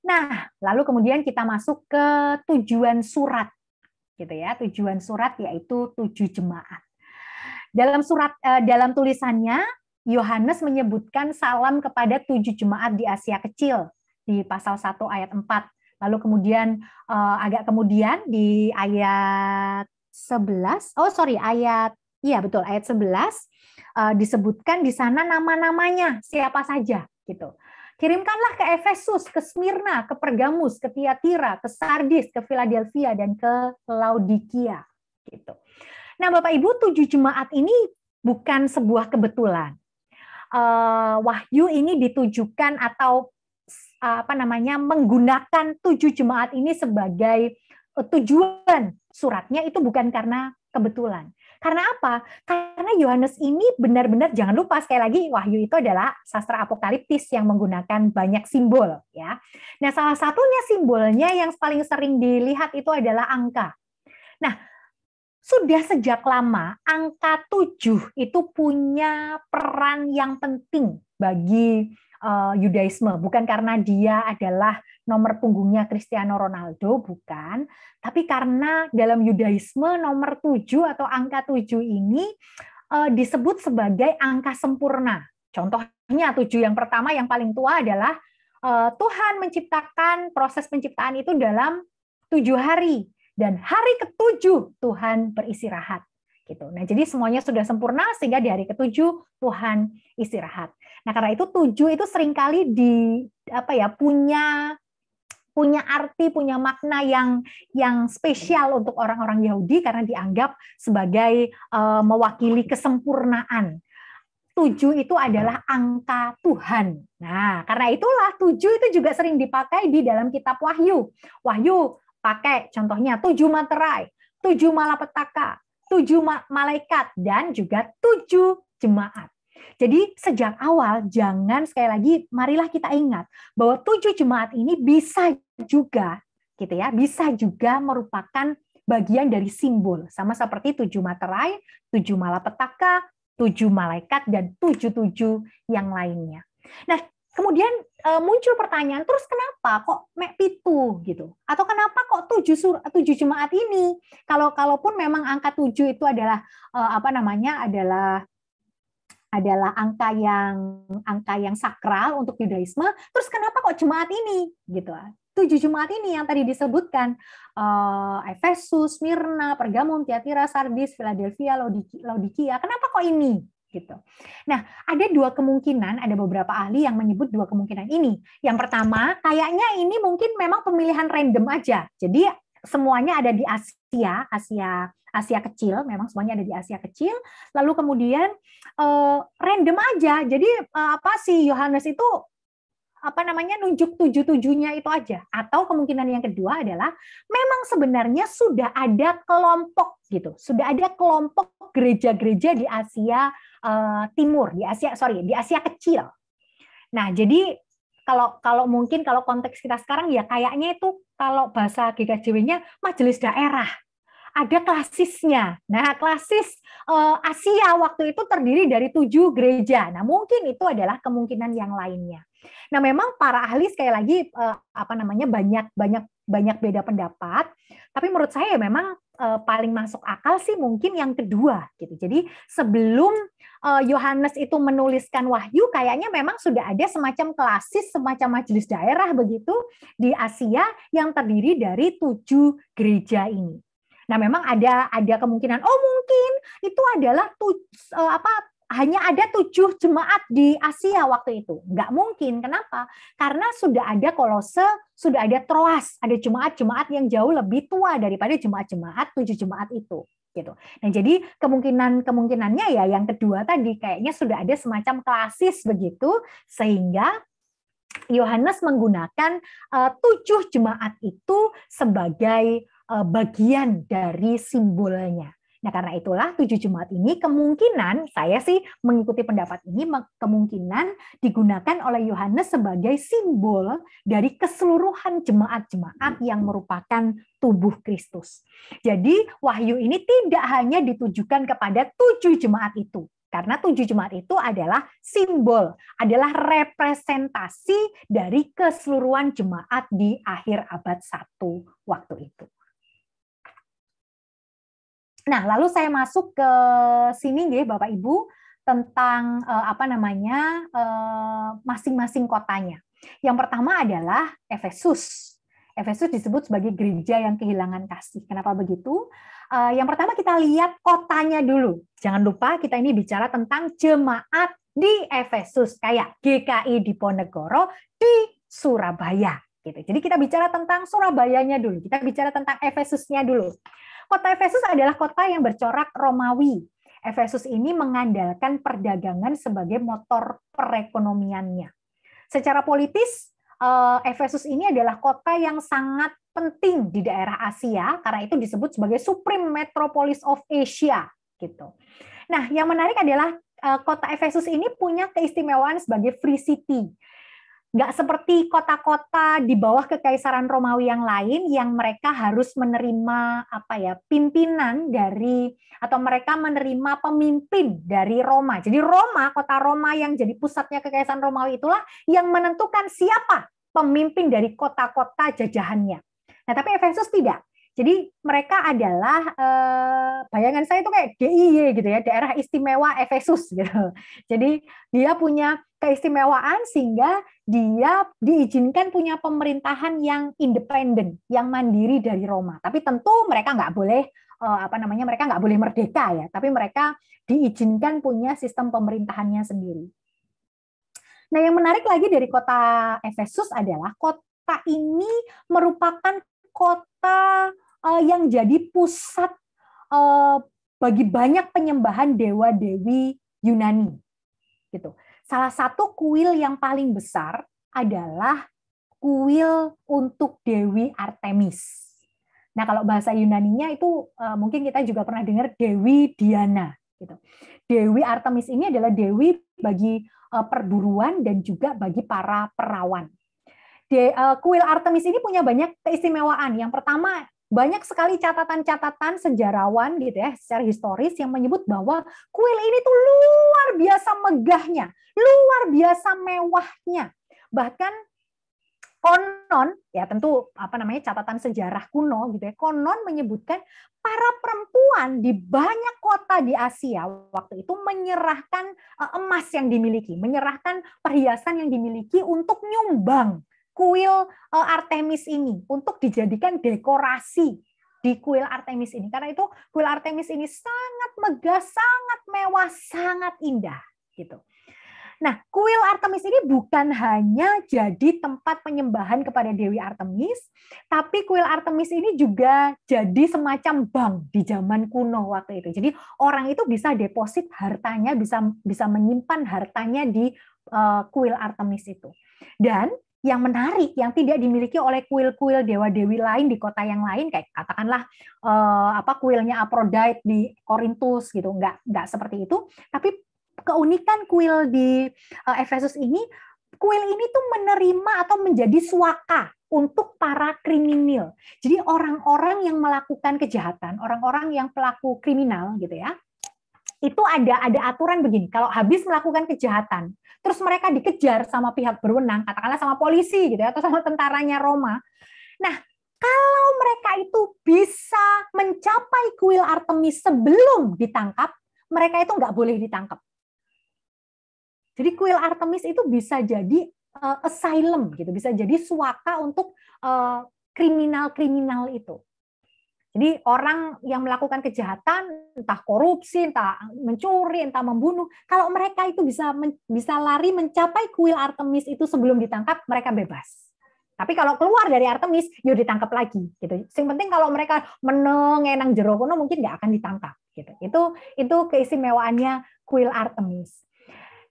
A: Nah, lalu kemudian kita masuk ke tujuan surat gitu ya. Tujuan surat yaitu tujuh jemaat. Dalam surat eh, dalam tulisannya Yohanes menyebutkan salam kepada tujuh jemaat di Asia Kecil di pasal 1 ayat 4. Lalu kemudian eh, agak kemudian di ayat 11, oh sorry ayat Iya betul ayat 11 uh, eh, disebutkan di sana nama-namanya siapa saja gitu. Kirimkanlah ke Efesus, ke Smyrna, ke Pergamus, ke Tiatira, ke Sardis, ke Philadelphia dan ke Laodikia gitu. Nah, Bapak Ibu, tujuh jemaat ini bukan sebuah kebetulan. Uh, wahyu ini ditujukan atau uh, apa namanya menggunakan tujuh jemaat ini sebagai uh, tujuan suratnya itu bukan karena kebetulan, karena apa? Karena Yohanes ini benar-benar jangan lupa sekali lagi Wahyu itu adalah sastra apokaliptis yang menggunakan banyak simbol ya. Nah, salah satunya simbolnya yang paling sering dilihat itu adalah angka. Nah, sudah sejak lama angka 7 itu punya peran yang penting bagi uh, Yudaisme, bukan karena dia adalah nomor punggungnya Cristiano Ronaldo, bukan, tapi karena dalam Yudaisme nomor 7 atau angka 7 ini uh, disebut sebagai angka sempurna. Contohnya tujuh yang pertama yang paling tua adalah uh, Tuhan menciptakan proses penciptaan itu dalam tujuh hari dan hari ketujuh Tuhan beristirahat gitu. Nah, jadi semuanya sudah sempurna sehingga di hari ketujuh Tuhan istirahat. Nah, karena itu tujuh itu seringkali di apa ya punya punya arti, punya makna yang yang spesial untuk orang-orang Yahudi karena dianggap sebagai uh, mewakili kesempurnaan. Tujuh itu adalah angka Tuhan. Nah, karena itulah tujuh itu juga sering dipakai di dalam kitab Wahyu. Wahyu pakai contohnya tujuh materai, tujuh malapetaka, tujuh malaikat, dan juga tujuh jemaat. Jadi sejak awal jangan sekali lagi marilah kita ingat bahwa tujuh jemaat ini bisa juga gitu ya, bisa juga merupakan bagian dari simbol sama seperti tujuh materai, tujuh malapetaka, tujuh malaikat dan tujuh-tujuh yang lainnya. Nah, kemudian eh, muncul pertanyaan terus kenapa kok mek pitu gitu atau kenapa kok tujuh sur tujuh jemaat ini kalau kalaupun memang angka tujuh itu adalah eh, apa namanya adalah adalah angka yang angka yang sakral untuk Yudaisme. Terus kenapa kok jemaat ini gitu? Tujuh jemaat ini yang tadi disebutkan uh, Efesus, Mirna, Pergamum, Tiatira, Sardis, Philadelphia, Laodikia. Kenapa kok ini? gitu. Nah, ada dua kemungkinan, ada beberapa ahli yang menyebut dua kemungkinan ini. Yang pertama, kayaknya ini mungkin memang pemilihan random aja. Jadi semuanya ada di Asia, Asia Asia kecil, memang semuanya ada di Asia kecil. Lalu kemudian uh, random aja. Jadi uh, apa sih Yohanes itu apa namanya nunjuk tujuh tujuhnya itu aja. Atau kemungkinan yang kedua adalah memang sebenarnya sudah ada kelompok gitu, sudah ada kelompok gereja-gereja di Asia uh, Timur, di Asia sorry di Asia kecil. Nah jadi kalau kalau mungkin kalau konteks kita sekarang ya kayaknya itu kalau bahasa GKJW-nya majelis daerah. Ada klasisnya. Nah, klasis eh, Asia waktu itu terdiri dari tujuh gereja. Nah, mungkin itu adalah kemungkinan yang lainnya. Nah, memang para ahli sekali lagi uh, apa namanya banyak banyak banyak beda pendapat, tapi menurut saya ya memang uh, paling masuk akal sih mungkin yang kedua gitu. Jadi sebelum eh, Yohanes itu menuliskan Wahyu, kayaknya memang sudah ada semacam klasis, semacam majelis daerah begitu di Asia yang terdiri dari tujuh gereja ini. Nah, memang ada ada kemungkinan oh mungkin itu adalah tu, apa hanya ada tujuh jemaat di Asia waktu itu. Nggak mungkin. Kenapa? Karena sudah ada kolose, sudah ada troas, ada jemaat-jemaat yang jauh lebih tua daripada jemaat-jemaat tujuh jemaat itu gitu. Nah, jadi kemungkinan kemungkinannya ya yang kedua tadi kayaknya sudah ada semacam klasis begitu sehingga Yohanes menggunakan uh, tujuh jemaat itu sebagai uh, bagian dari simbolnya Nah, karena itulah tujuh jemaat ini kemungkinan saya sih mengikuti pendapat ini kemungkinan digunakan oleh Yohanes sebagai simbol dari keseluruhan jemaat-jemaat yang merupakan tubuh Kristus. Jadi wahyu ini tidak hanya ditujukan kepada tujuh jemaat itu, karena tujuh jemaat itu adalah simbol, adalah representasi dari keseluruhan jemaat di akhir abad satu waktu itu. Nah, lalu saya masuk ke sini nggih Bapak Ibu tentang eh, apa namanya eh, masing-masing eh, kotanya. Yang pertama adalah Efesus. Efesus disebut sebagai gereja yang kehilangan kasih. Kenapa begitu? Uh, yang pertama kita lihat kotanya dulu. Jangan lupa kita ini bicara tentang jemaat di Efesus kayak GKI di Ponegoro di Surabaya gitu. Jadi kita bicara tentang Surabayanya dulu, kita bicara tentang Efesusnya dulu kota Efesus adalah kota yang bercorak Romawi. Efesus ini mengandalkan perdagangan sebagai motor perekonomiannya. Secara politis, eh, Efesus ini adalah kota yang sangat penting di daerah Asia karena itu disebut sebagai Supreme Metropolis of Asia gitu. Nah, yang menarik adalah eh, kota Efesus ini punya keistimewaan sebagai free city nggak seperti kota-kota di bawah kekaisaran Romawi yang lain yang mereka harus menerima apa ya pimpinan dari atau mereka menerima pemimpin dari Roma. Jadi Roma, kota Roma yang jadi pusatnya kekaisaran Romawi itulah yang menentukan siapa pemimpin dari kota-kota jajahannya. Nah, tapi Efesus tidak. Jadi mereka adalah eh, bayangan saya itu kayak DIY gitu ya, daerah istimewa Efesus gitu. Jadi dia punya keistimewaan sehingga dia diizinkan punya pemerintahan yang independen, yang mandiri dari Roma. Tapi tentu mereka nggak boleh eh, apa namanya mereka nggak boleh merdeka ya, tapi mereka diizinkan punya sistem pemerintahannya sendiri. Nah, yang menarik lagi dari kota Efesus adalah kota ini merupakan kota eh, yang jadi pusat eh, bagi banyak penyembahan dewa dewi Yunani gitu. Salah satu kuil yang paling besar adalah kuil untuk Dewi Artemis. Nah, kalau bahasa Yunaninya itu eh, mungkin kita juga pernah dengar Dewi Diana gitu. Dewi Artemis ini adalah dewi bagi eh, perburuan dan juga bagi para perawan. Eh, kuil Artemis ini punya banyak keistimewaan. Yang pertama banyak sekali catatan-catatan sejarawan gitu ya secara historis yang menyebut bahwa kuil ini tuh luar biasa megahnya, luar biasa mewahnya. Bahkan konon ya tentu apa namanya catatan sejarah kuno gitu ya. Konon menyebutkan para perempuan di banyak kota di Asia waktu itu menyerahkan eh, emas yang dimiliki, menyerahkan perhiasan yang dimiliki untuk nyumbang kuil eh, Artemis ini untuk dijadikan dekorasi di kuil Artemis ini karena itu kuil Artemis ini sangat megah, sangat mewah, sangat indah gitu. Nah, kuil Artemis ini bukan hanya jadi tempat penyembahan kepada Dewi Artemis, tapi kuil Artemis ini juga jadi semacam bank di zaman kuno waktu itu. Jadi orang itu bisa deposit hartanya, bisa bisa menyimpan hartanya di uh, kuil Artemis itu. Dan yang menarik yang tidak dimiliki oleh kuil-kuil dewa-dewi lain di kota yang lain kayak katakanlah eh, apa kuilnya Aphrodite di Korintus gitu nggak nggak seperti itu tapi keunikan kuil di eh, Efesus ini kuil ini tuh menerima atau menjadi suaka untuk para kriminal jadi orang-orang yang melakukan kejahatan orang-orang yang pelaku kriminal gitu ya itu ada ada aturan begini. Kalau habis melakukan kejahatan, terus mereka dikejar sama pihak berwenang, katakanlah sama polisi gitu ya, atau sama tentaranya Roma. Nah, kalau mereka itu bisa mencapai kuil Artemis sebelum ditangkap, mereka itu nggak boleh ditangkap. Jadi kuil Artemis itu bisa jadi uh, asylum gitu, bisa jadi suaka untuk uh, eh, kriminal -kriminal itu. Jadi orang yang melakukan kejahatan, entah korupsi, entah mencuri, entah membunuh, kalau mereka itu bisa bisa lari mencapai kuil Artemis itu sebelum ditangkap, mereka bebas. Tapi kalau keluar dari Artemis, yuk ya ditangkap lagi. Gitu. Yang penting kalau mereka meneng enang jerokono, mungkin nggak akan ditangkap. Gitu. Itu itu keistimewaannya kuil Artemis.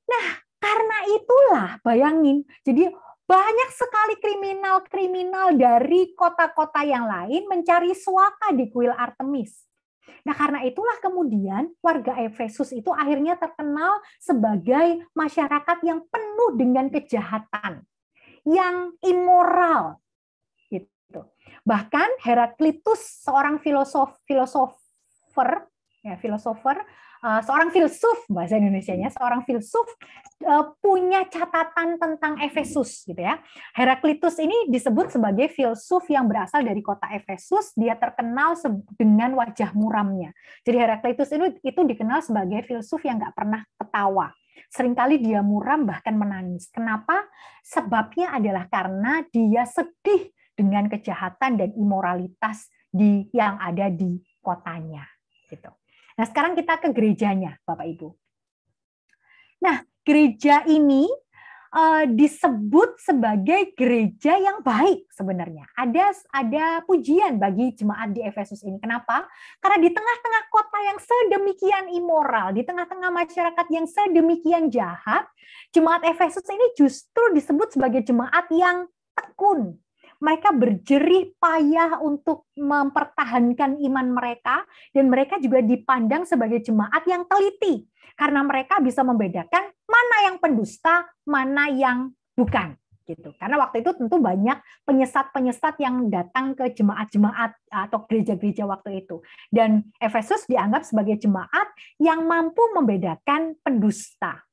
A: Nah, karena itulah bayangin. Jadi banyak sekali kriminal-kriminal dari kota-kota yang lain mencari suaka di kuil Artemis. Nah, karena itulah kemudian warga Efesus itu akhirnya terkenal sebagai masyarakat yang penuh dengan kejahatan, yang imoral. Gitu. Bahkan Heraklitus, seorang filosof filosofer ya filosofer Eh, seorang filsuf bahasa Indonesia-nya, hmm. seorang filsuf eh, punya catatan tentang Efesus gitu ya. Heraklitus ini disebut sebagai filsuf yang berasal dari kota Efesus, dia terkenal dengan wajah muramnya. Jadi Heraklitus itu itu dikenal sebagai filsuf yang nggak pernah ketawa. Seringkali dia muram bahkan menangis. Kenapa? Sebabnya adalah karena dia sedih dengan kejahatan dan imoralitas di yang ada di kotanya gitu. Nah, sekarang kita ke gerejanya, Bapak Ibu. Nah, gereja ini uh, disebut sebagai gereja yang baik sebenarnya. Ada ada pujian bagi jemaat di Efesus ini. Kenapa? Karena di tengah-tengah kota yang sedemikian imoral, di tengah-tengah masyarakat yang sedemikian jahat, jemaat Efesus ini justru disebut sebagai jemaat yang tekun, mereka berjerih payah untuk mempertahankan iman mereka dan mereka juga dipandang sebagai jemaat yang teliti karena mereka bisa membedakan mana yang pendusta, mana yang bukan gitu. Karena waktu itu tentu banyak penyesat-penyesat yang datang ke jemaat-jemaat atau gereja-gereja waktu itu. Dan Efesus dianggap sebagai jemaat yang mampu membedakan pendusta.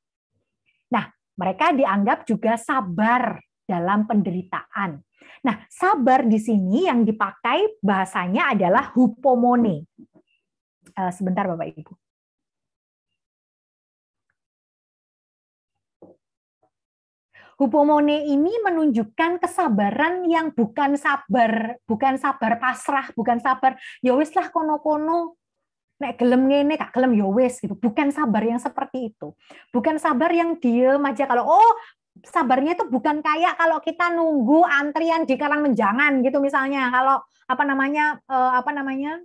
A: Nah, mereka dianggap juga sabar dalam penderitaan. Nah, sabar di sini yang dipakai bahasanya adalah hupomone. Eh, sebentar Bapak Ibu. Hupomone ini menunjukkan kesabaran yang bukan sabar, bukan sabar pasrah, bukan sabar ya wis lah kono-kono nek gelem ngene kak gelem ya wis gitu. Bukan sabar yang seperti itu. Bukan sabar yang diem aja kalau oh sabarnya itu bukan kayak kalau kita nunggu antrian di Karang Menjangan gitu misalnya kalau apa namanya uh, apa namanya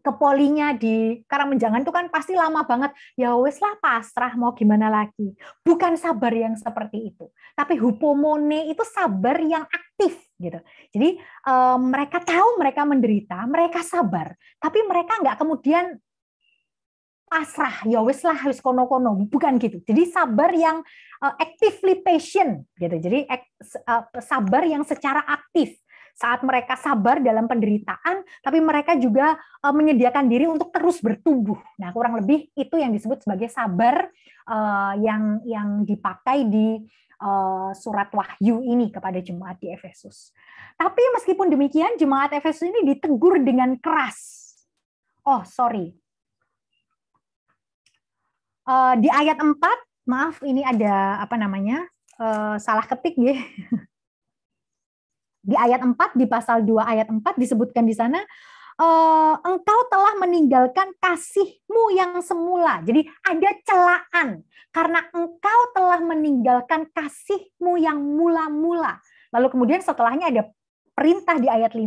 A: ke polinya di Karang Menjangan itu kan pasti lama banget ya wes lah pasrah mau gimana lagi bukan sabar yang seperti itu tapi hupomone itu sabar yang aktif gitu jadi um, mereka tahu mereka menderita mereka sabar tapi mereka nggak kemudian pasrah ya wis lah wis kono-kono bukan gitu jadi sabar yang uh, actively patient gitu jadi uh, sabar yang secara aktif saat mereka sabar dalam penderitaan tapi mereka juga uh, menyediakan diri untuk terus bertumbuh nah kurang lebih itu yang disebut sebagai sabar uh, yang yang dipakai di uh, surat wahyu ini kepada jemaat di Efesus tapi meskipun demikian jemaat Efesus ini ditegur dengan keras oh sorry uh, di ayat 4, maaf ini ada apa namanya? Uh, salah ketik ya. di ayat 4 di pasal 2 ayat 4 disebutkan di sana uh, engkau telah meninggalkan kasihmu yang semula. Jadi ada celaan karena engkau telah meninggalkan kasihmu yang mula-mula. Lalu kemudian setelahnya ada perintah di ayat 5,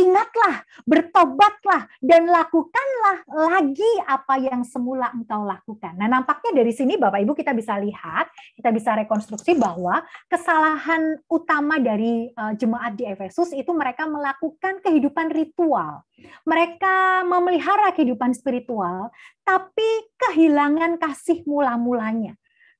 A: ingatlah, bertobatlah, dan lakukanlah lagi apa yang semula engkau lakukan. Nah nampaknya dari sini Bapak Ibu kita bisa lihat, kita bisa rekonstruksi bahwa kesalahan utama dari eh, jemaat di Efesus itu mereka melakukan kehidupan ritual. Mereka memelihara kehidupan spiritual, tapi kehilangan kasih mula-mulanya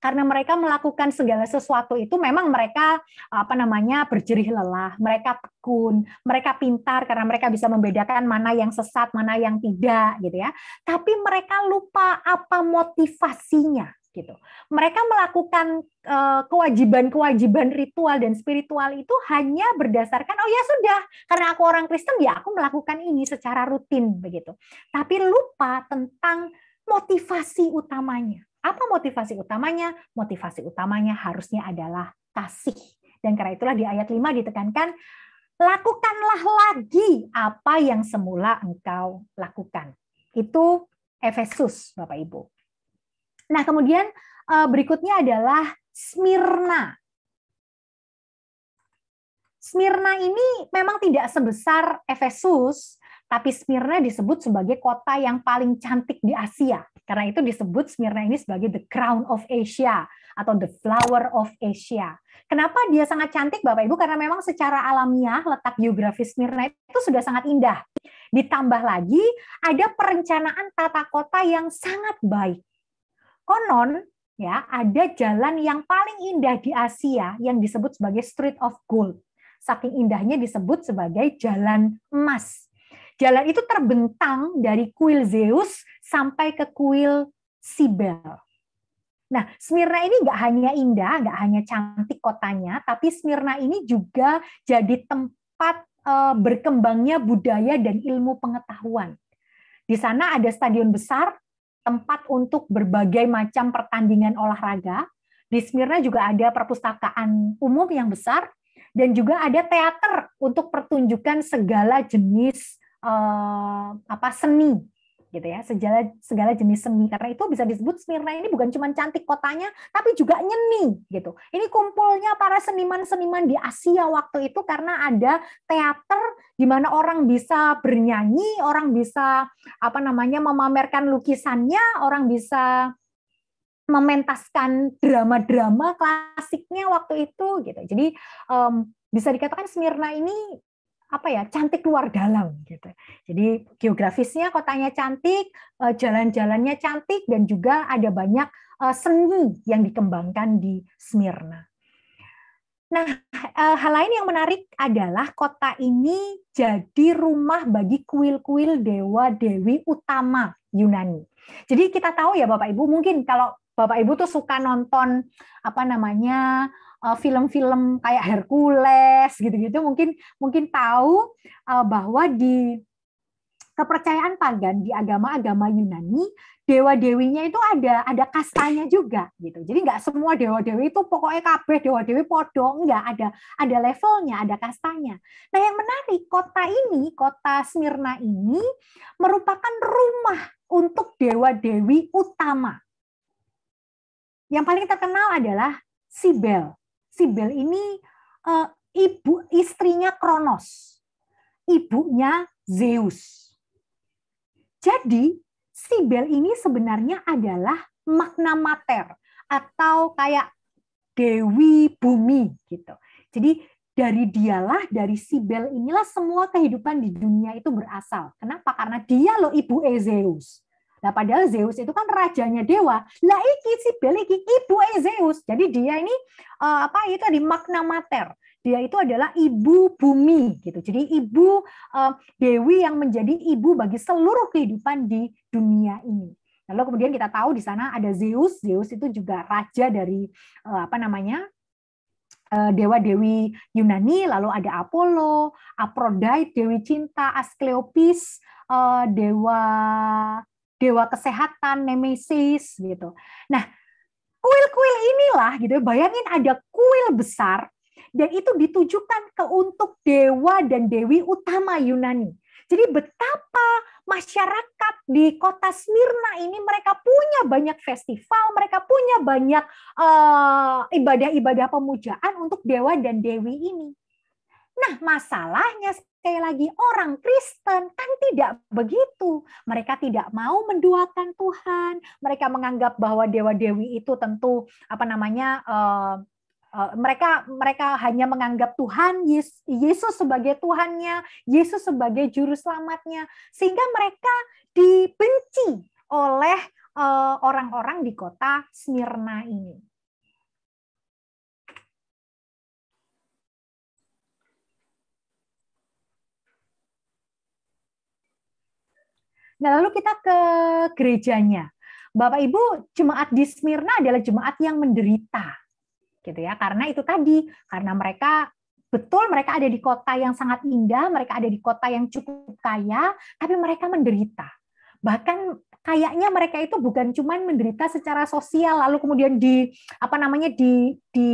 A: karena mereka melakukan segala sesuatu itu memang mereka apa namanya berjerih lelah, mereka tekun, mereka pintar karena mereka bisa membedakan mana yang sesat, mana yang tidak gitu ya. Tapi mereka lupa apa motivasinya gitu. Mereka melakukan eh, kewajiban-kewajiban ritual dan spiritual itu hanya berdasarkan oh ya sudah karena aku orang Kristen ya aku melakukan ini secara rutin begitu. Tapi lupa tentang motivasi utamanya. Apa motivasi utamanya? Motivasi utamanya harusnya adalah kasih. Dan karena itulah di ayat 5 ditekankan, lakukanlah lagi apa yang semula engkau lakukan. Itu Efesus, Bapak Ibu. Nah, kemudian eh, berikutnya adalah Smyrna. Smyrna ini memang tidak sebesar Efesus, tapi Smyrna disebut sebagai kota yang paling cantik di Asia. Karena itu disebut Smyrna ini sebagai the crown of Asia atau the flower of Asia. Kenapa dia sangat cantik Bapak Ibu? Karena memang secara alamiah letak geografis Smyrna itu sudah sangat indah. Ditambah lagi ada perencanaan tata kota yang sangat baik. Konon ya ada jalan yang paling indah di Asia yang disebut sebagai Street of Gold. Saking indahnya disebut sebagai jalan emas Jalan itu terbentang dari kuil Zeus sampai ke kuil Sibel. Nah, Smyrna ini nggak hanya indah, nggak hanya cantik kotanya, tapi Smyrna ini juga jadi tempat eh, berkembangnya budaya dan ilmu pengetahuan. Di sana ada stadion besar, tempat untuk berbagai macam pertandingan olahraga. Di Smyrna juga ada perpustakaan umum yang besar dan juga ada teater untuk pertunjukan segala jenis uh, apa seni gitu ya segala segala jenis seni karena itu bisa disebut Smyrna ini bukan cuma cantik kotanya tapi juga nyeni gitu ini kumpulnya para seniman-seniman di Asia waktu itu karena ada teater di mana orang bisa bernyanyi orang bisa apa namanya memamerkan lukisannya orang bisa mementaskan drama-drama klasiknya waktu itu gitu jadi um, bisa dikatakan Smyrna ini apa ya cantik luar dalam gitu. Jadi geografisnya kotanya cantik, eh, jalan-jalannya cantik dan juga ada banyak eh, seni yang dikembangkan di Smyrna. Nah, eh, hal lain yang menarik adalah kota ini jadi rumah bagi kuil-kuil dewa-dewi utama Yunani. Jadi kita tahu ya Bapak Ibu, mungkin kalau Bapak Ibu tuh suka nonton apa namanya eh, film-film kayak Hercules gitu-gitu mungkin mungkin tahu eh, bahwa di kepercayaan pagan di agama-agama Yunani dewa dewinya itu ada ada kastanya juga gitu jadi nggak semua dewa dewi itu pokoknya kabeh dewa dewi podong nggak ada ada levelnya ada kastanya nah yang menarik kota ini kota Smyrna ini merupakan rumah untuk dewa dewi utama yang paling terkenal adalah Sibel. Sibel ini uh, ibu istrinya Kronos, ibunya Zeus. Jadi Sibel ini sebenarnya adalah makna mater atau kayak dewi bumi gitu. Jadi dari dialah, dari Sibel inilah semua kehidupan di dunia itu berasal. Kenapa? Karena dia loh ibu Zeus. Nah, padahal Zeus itu kan rajanya dewa. Lah iki si Bel iki ibu e Zeus. Jadi dia ini uh, apa itu di makna mater. Dia itu adalah ibu bumi gitu. Jadi ibu uh, dewi yang menjadi ibu bagi seluruh kehidupan di dunia ini. Lalu kemudian kita tahu di sana ada Zeus. Zeus itu juga raja dari uh, apa namanya? dewa dewi Yunani, lalu ada Apollo, Aphrodite, dewi cinta, Asclepius, dewa dewa kesehatan, Nemesis gitu. Nah, kuil-kuil inilah gitu, bayangin ada kuil besar dan itu ditujukan ke untuk dewa dan dewi utama Yunani. Jadi betapa masyarakat di kota Smyrna ini mereka punya banyak festival, mereka punya banyak uh, ibadah-ibadah pemujaan untuk dewa dan dewi ini. Nah, masalahnya sekali lagi orang Kristen kan tidak begitu. Mereka tidak mau menduakan Tuhan. Mereka menganggap bahwa dewa-dewi itu tentu apa namanya uh, uh, mereka mereka hanya menganggap Tuhan Yesus sebagai Tuhannya, Yesus sebagai juru selamatnya sehingga mereka dibenci oleh eh, orang-orang uh, di kota Smyrna ini. Nah, lalu kita ke gerejanya. Bapak Ibu, jemaat di Smyrna adalah jemaat yang menderita. Gitu ya, karena itu tadi, karena mereka betul mereka ada di kota yang sangat indah, mereka ada di kota yang cukup kaya, tapi mereka menderita. Bahkan kayaknya mereka itu bukan cuma menderita secara sosial lalu kemudian di apa namanya di, di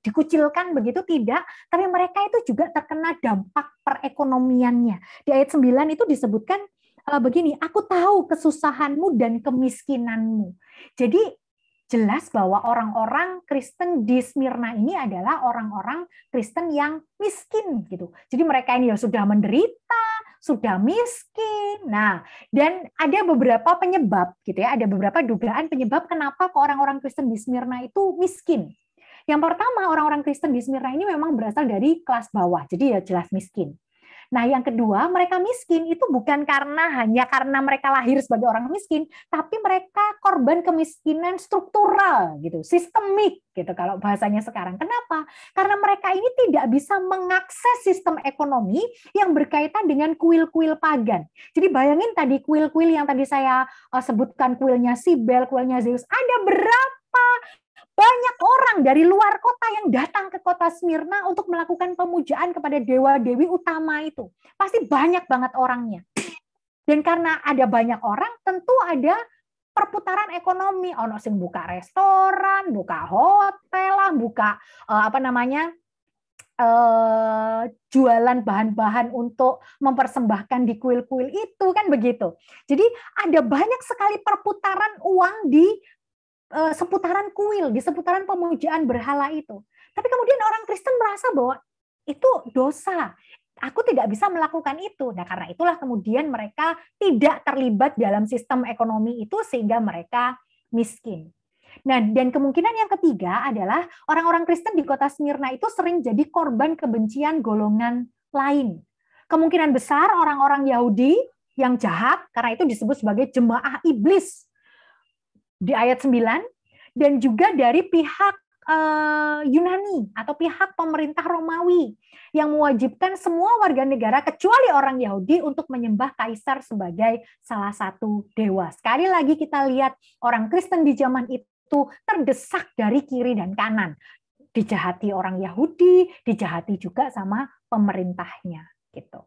A: dikucilkan begitu tidak tapi mereka itu juga terkena dampak perekonomiannya di ayat 9 itu disebutkan kalau begini, aku tahu kesusahanmu dan kemiskinanmu. Jadi jelas bahwa orang-orang Kristen di Smyrna ini adalah orang-orang Kristen yang miskin gitu. Jadi mereka ini ya sudah menderita, sudah miskin. Nah, dan ada beberapa penyebab gitu ya, ada beberapa dugaan penyebab kenapa kok orang-orang Kristen di Smyrna itu miskin. Yang pertama, orang-orang Kristen di Smyrna ini memang berasal dari kelas bawah, jadi ya jelas miskin. Nah, yang kedua, mereka miskin itu bukan karena hanya karena mereka lahir sebagai orang miskin, tapi mereka korban kemiskinan struktural gitu, sistemik gitu kalau bahasanya sekarang. Kenapa? Karena mereka ini tidak bisa mengakses sistem ekonomi yang berkaitan dengan kuil-kuil pagan. Jadi bayangin tadi kuil-kuil yang tadi saya eh, sebutkan kuilnya Sibel, kuilnya Zeus, ada berapa banyak orang dari luar kota yang datang ke kota Smyrna untuk melakukan pemujaan kepada dewa-dewi utama itu. Pasti banyak banget orangnya. Dan karena ada banyak orang, tentu ada perputaran ekonomi. Ono sing buka restoran, buka hotel lah, buka eh, apa namanya eh, jualan bahan-bahan untuk mempersembahkan di kuil-kuil itu kan begitu. Jadi ada banyak sekali perputaran uang di Eh, seputaran kuil, di seputaran pemujaan berhala itu. Tapi kemudian orang Kristen merasa bahwa itu dosa. Aku tidak bisa melakukan itu. Nah, karena itulah kemudian mereka tidak terlibat dalam sistem ekonomi itu sehingga mereka miskin. Nah, dan kemungkinan yang ketiga adalah orang-orang Kristen di kota Smyrna itu sering jadi korban kebencian golongan lain. Kemungkinan besar orang-orang Yahudi yang jahat karena itu disebut sebagai jemaah iblis di ayat 9 dan juga dari pihak eh, Yunani atau pihak pemerintah Romawi yang mewajibkan semua warga negara kecuali orang Yahudi untuk menyembah kaisar sebagai salah satu dewa. Sekali lagi kita lihat orang Kristen di zaman itu terdesak dari kiri dan kanan. Dijahati orang Yahudi, dijahati juga sama pemerintahnya gitu.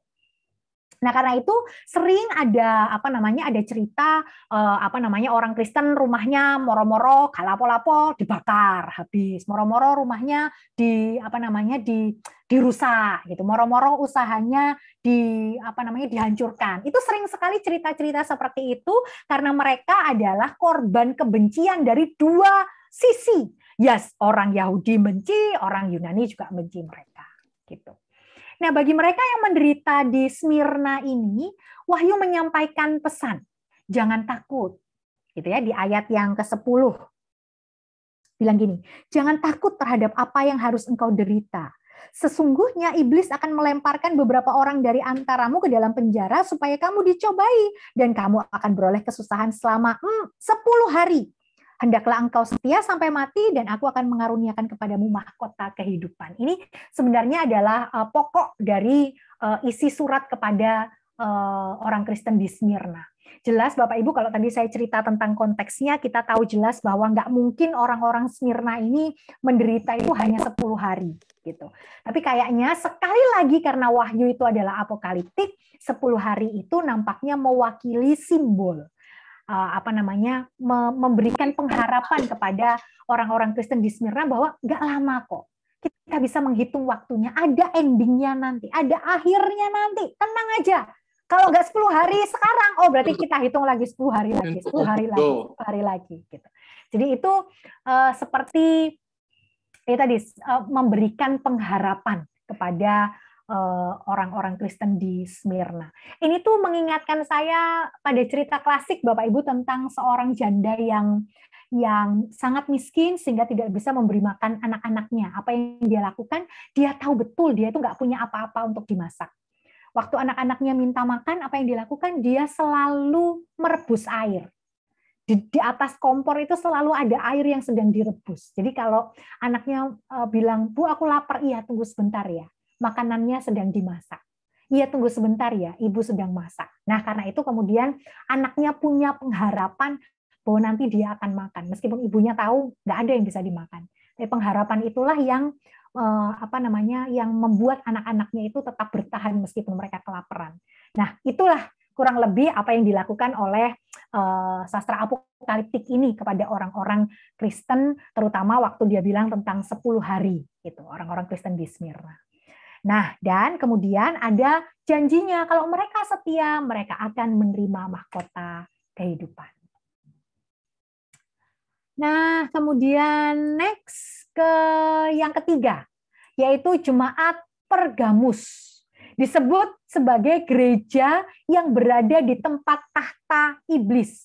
A: Nah, karena itu sering ada apa namanya ada cerita eh, apa namanya orang Kristen rumahnya moro-moro kalapo-lapo dibakar habis, moro-moro rumahnya di apa namanya di dirusak gitu, moro-moro usahanya di apa namanya dihancurkan. Itu sering sekali cerita-cerita seperti itu karena mereka adalah korban kebencian dari dua sisi. Yes, orang Yahudi benci, orang Yunani juga benci mereka gitu. Nah, bagi mereka yang menderita di Smyrna ini, Wahyu menyampaikan pesan, jangan takut. Gitu ya, di ayat yang ke-10. Bilang gini, jangan takut terhadap apa yang harus engkau derita. Sesungguhnya iblis akan melemparkan beberapa orang dari antaramu ke dalam penjara supaya kamu dicobai dan kamu akan beroleh kesusahan selama hmm, 10 hari hendaklah engkau setia sampai mati dan aku akan mengaruniakan kepadamu mahkota kehidupan. Ini sebenarnya adalah uh, pokok dari uh, isi surat kepada uh, orang Kristen di Smyrna. Jelas Bapak Ibu kalau tadi saya cerita tentang konteksnya kita tahu jelas bahwa nggak mungkin orang-orang Smyrna ini menderita itu hanya 10 hari gitu. Tapi kayaknya sekali lagi karena wahyu itu adalah apokaliptik, 10 hari itu nampaknya mewakili simbol Eh, apa namanya memberikan pengharapan kepada orang-orang Kristen di Smyrna bahwa nggak lama kok kita bisa menghitung waktunya ada endingnya nanti ada akhirnya nanti tenang aja kalau nggak 10 hari sekarang oh berarti kita hitung lagi 10 hari lagi 10 hari lagi 10 hari lagi gitu jadi itu uh, seperti ya tadi uh, memberikan pengharapan kepada Eh, orang-orang Kristen di Smyrna. Ini tuh mengingatkan saya pada cerita klasik Bapak Ibu tentang seorang janda yang yang sangat miskin sehingga tidak bisa memberi makan anak-anaknya. Apa yang dia lakukan, dia tahu betul dia itu nggak punya apa-apa untuk dimasak. Waktu anak-anaknya minta makan, apa yang dilakukan? Dia selalu merebus air. Di, di atas kompor itu selalu ada air yang sedang direbus. Jadi kalau anaknya eh, bilang, Bu aku lapar, iya tunggu sebentar ya makanannya sedang dimasak. Iya tunggu sebentar ya, ibu sedang masak. Nah karena itu kemudian anaknya punya pengharapan bahwa nanti dia akan makan, meskipun ibunya tahu nggak ada yang bisa dimakan. Tapi pengharapan itulah yang eh, apa namanya yang membuat anak-anaknya itu tetap bertahan meskipun mereka kelaparan. Nah itulah kurang lebih apa yang dilakukan oleh uh, sastra apokaliptik ini kepada orang-orang Kristen terutama waktu dia bilang tentang 10 hari itu orang-orang Kristen di Smyrna. Nah, dan kemudian ada janjinya kalau mereka setia, mereka akan menerima mahkota kehidupan. Nah, kemudian next ke yang ketiga, yaitu jemaat Pergamus. Disebut sebagai gereja yang berada di tempat tahta iblis.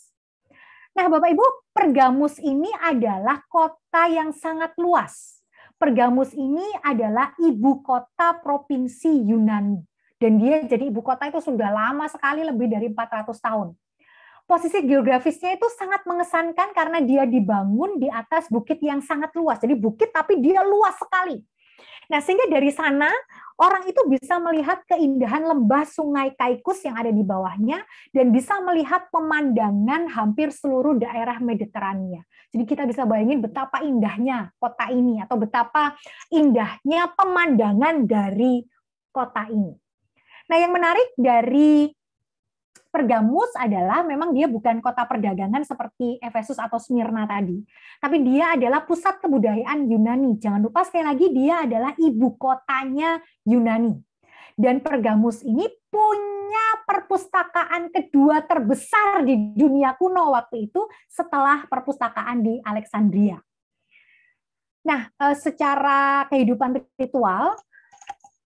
A: Nah, Bapak Ibu, Pergamus ini adalah kota yang sangat luas Pergamus ini adalah ibu kota provinsi Yunani dan dia jadi ibu kota itu sudah lama sekali lebih dari 400 tahun. Posisi geografisnya itu sangat mengesankan karena dia dibangun di atas bukit yang sangat luas. Jadi bukit tapi dia luas sekali. Nah, sehingga dari sana orang itu bisa melihat keindahan lembah sungai Kaikus yang ada di bawahnya dan bisa melihat pemandangan hampir seluruh daerah Mediterania. Jadi kita bisa bayangin betapa indahnya kota ini atau betapa indahnya pemandangan dari kota ini. Nah, yang menarik dari Pergamus adalah memang dia bukan kota perdagangan seperti Efesus atau Smyrna tadi, tapi dia adalah pusat kebudayaan Yunani. Jangan lupa sekali lagi dia adalah ibu kotanya Yunani. Dan Pergamus ini punya perpustakaan kedua terbesar di dunia kuno waktu itu setelah perpustakaan di Alexandria. Nah, eh, secara kehidupan ritual,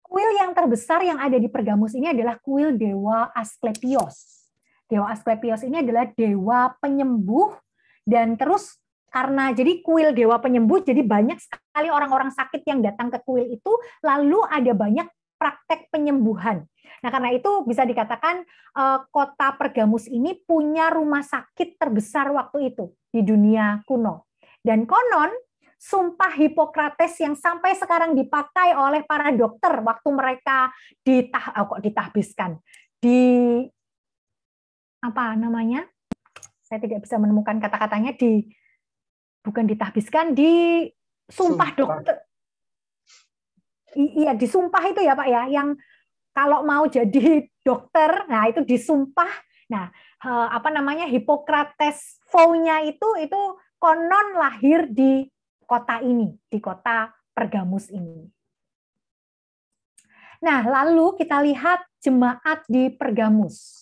A: kuil yang terbesar yang ada di Pergamus ini adalah kuil Dewa Asklepios. Dewa Asklepios ini adalah dewa penyembuh dan terus karena jadi kuil dewa penyembuh jadi banyak sekali orang-orang sakit yang datang ke kuil itu lalu ada banyak praktek penyembuhan. Nah, karena itu bisa dikatakan eh, kota Pergamus ini punya rumah sakit terbesar waktu itu di dunia kuno. Dan konon sumpah Hipokrates yang sampai sekarang dipakai oleh para dokter waktu mereka ditah oh, kok ditahbiskan di apa namanya? Saya tidak bisa menemukan kata-katanya di bukan ditahbiskan di sumpah, sumpah. dokter iya disumpah itu ya Pak ya, yang kalau mau jadi dokter, nah itu disumpah. Nah, eh, apa namanya Hipokrates vow-nya itu itu konon lahir di kota ini, di kota Pergamus ini. Nah, lalu kita lihat jemaat di Pergamus.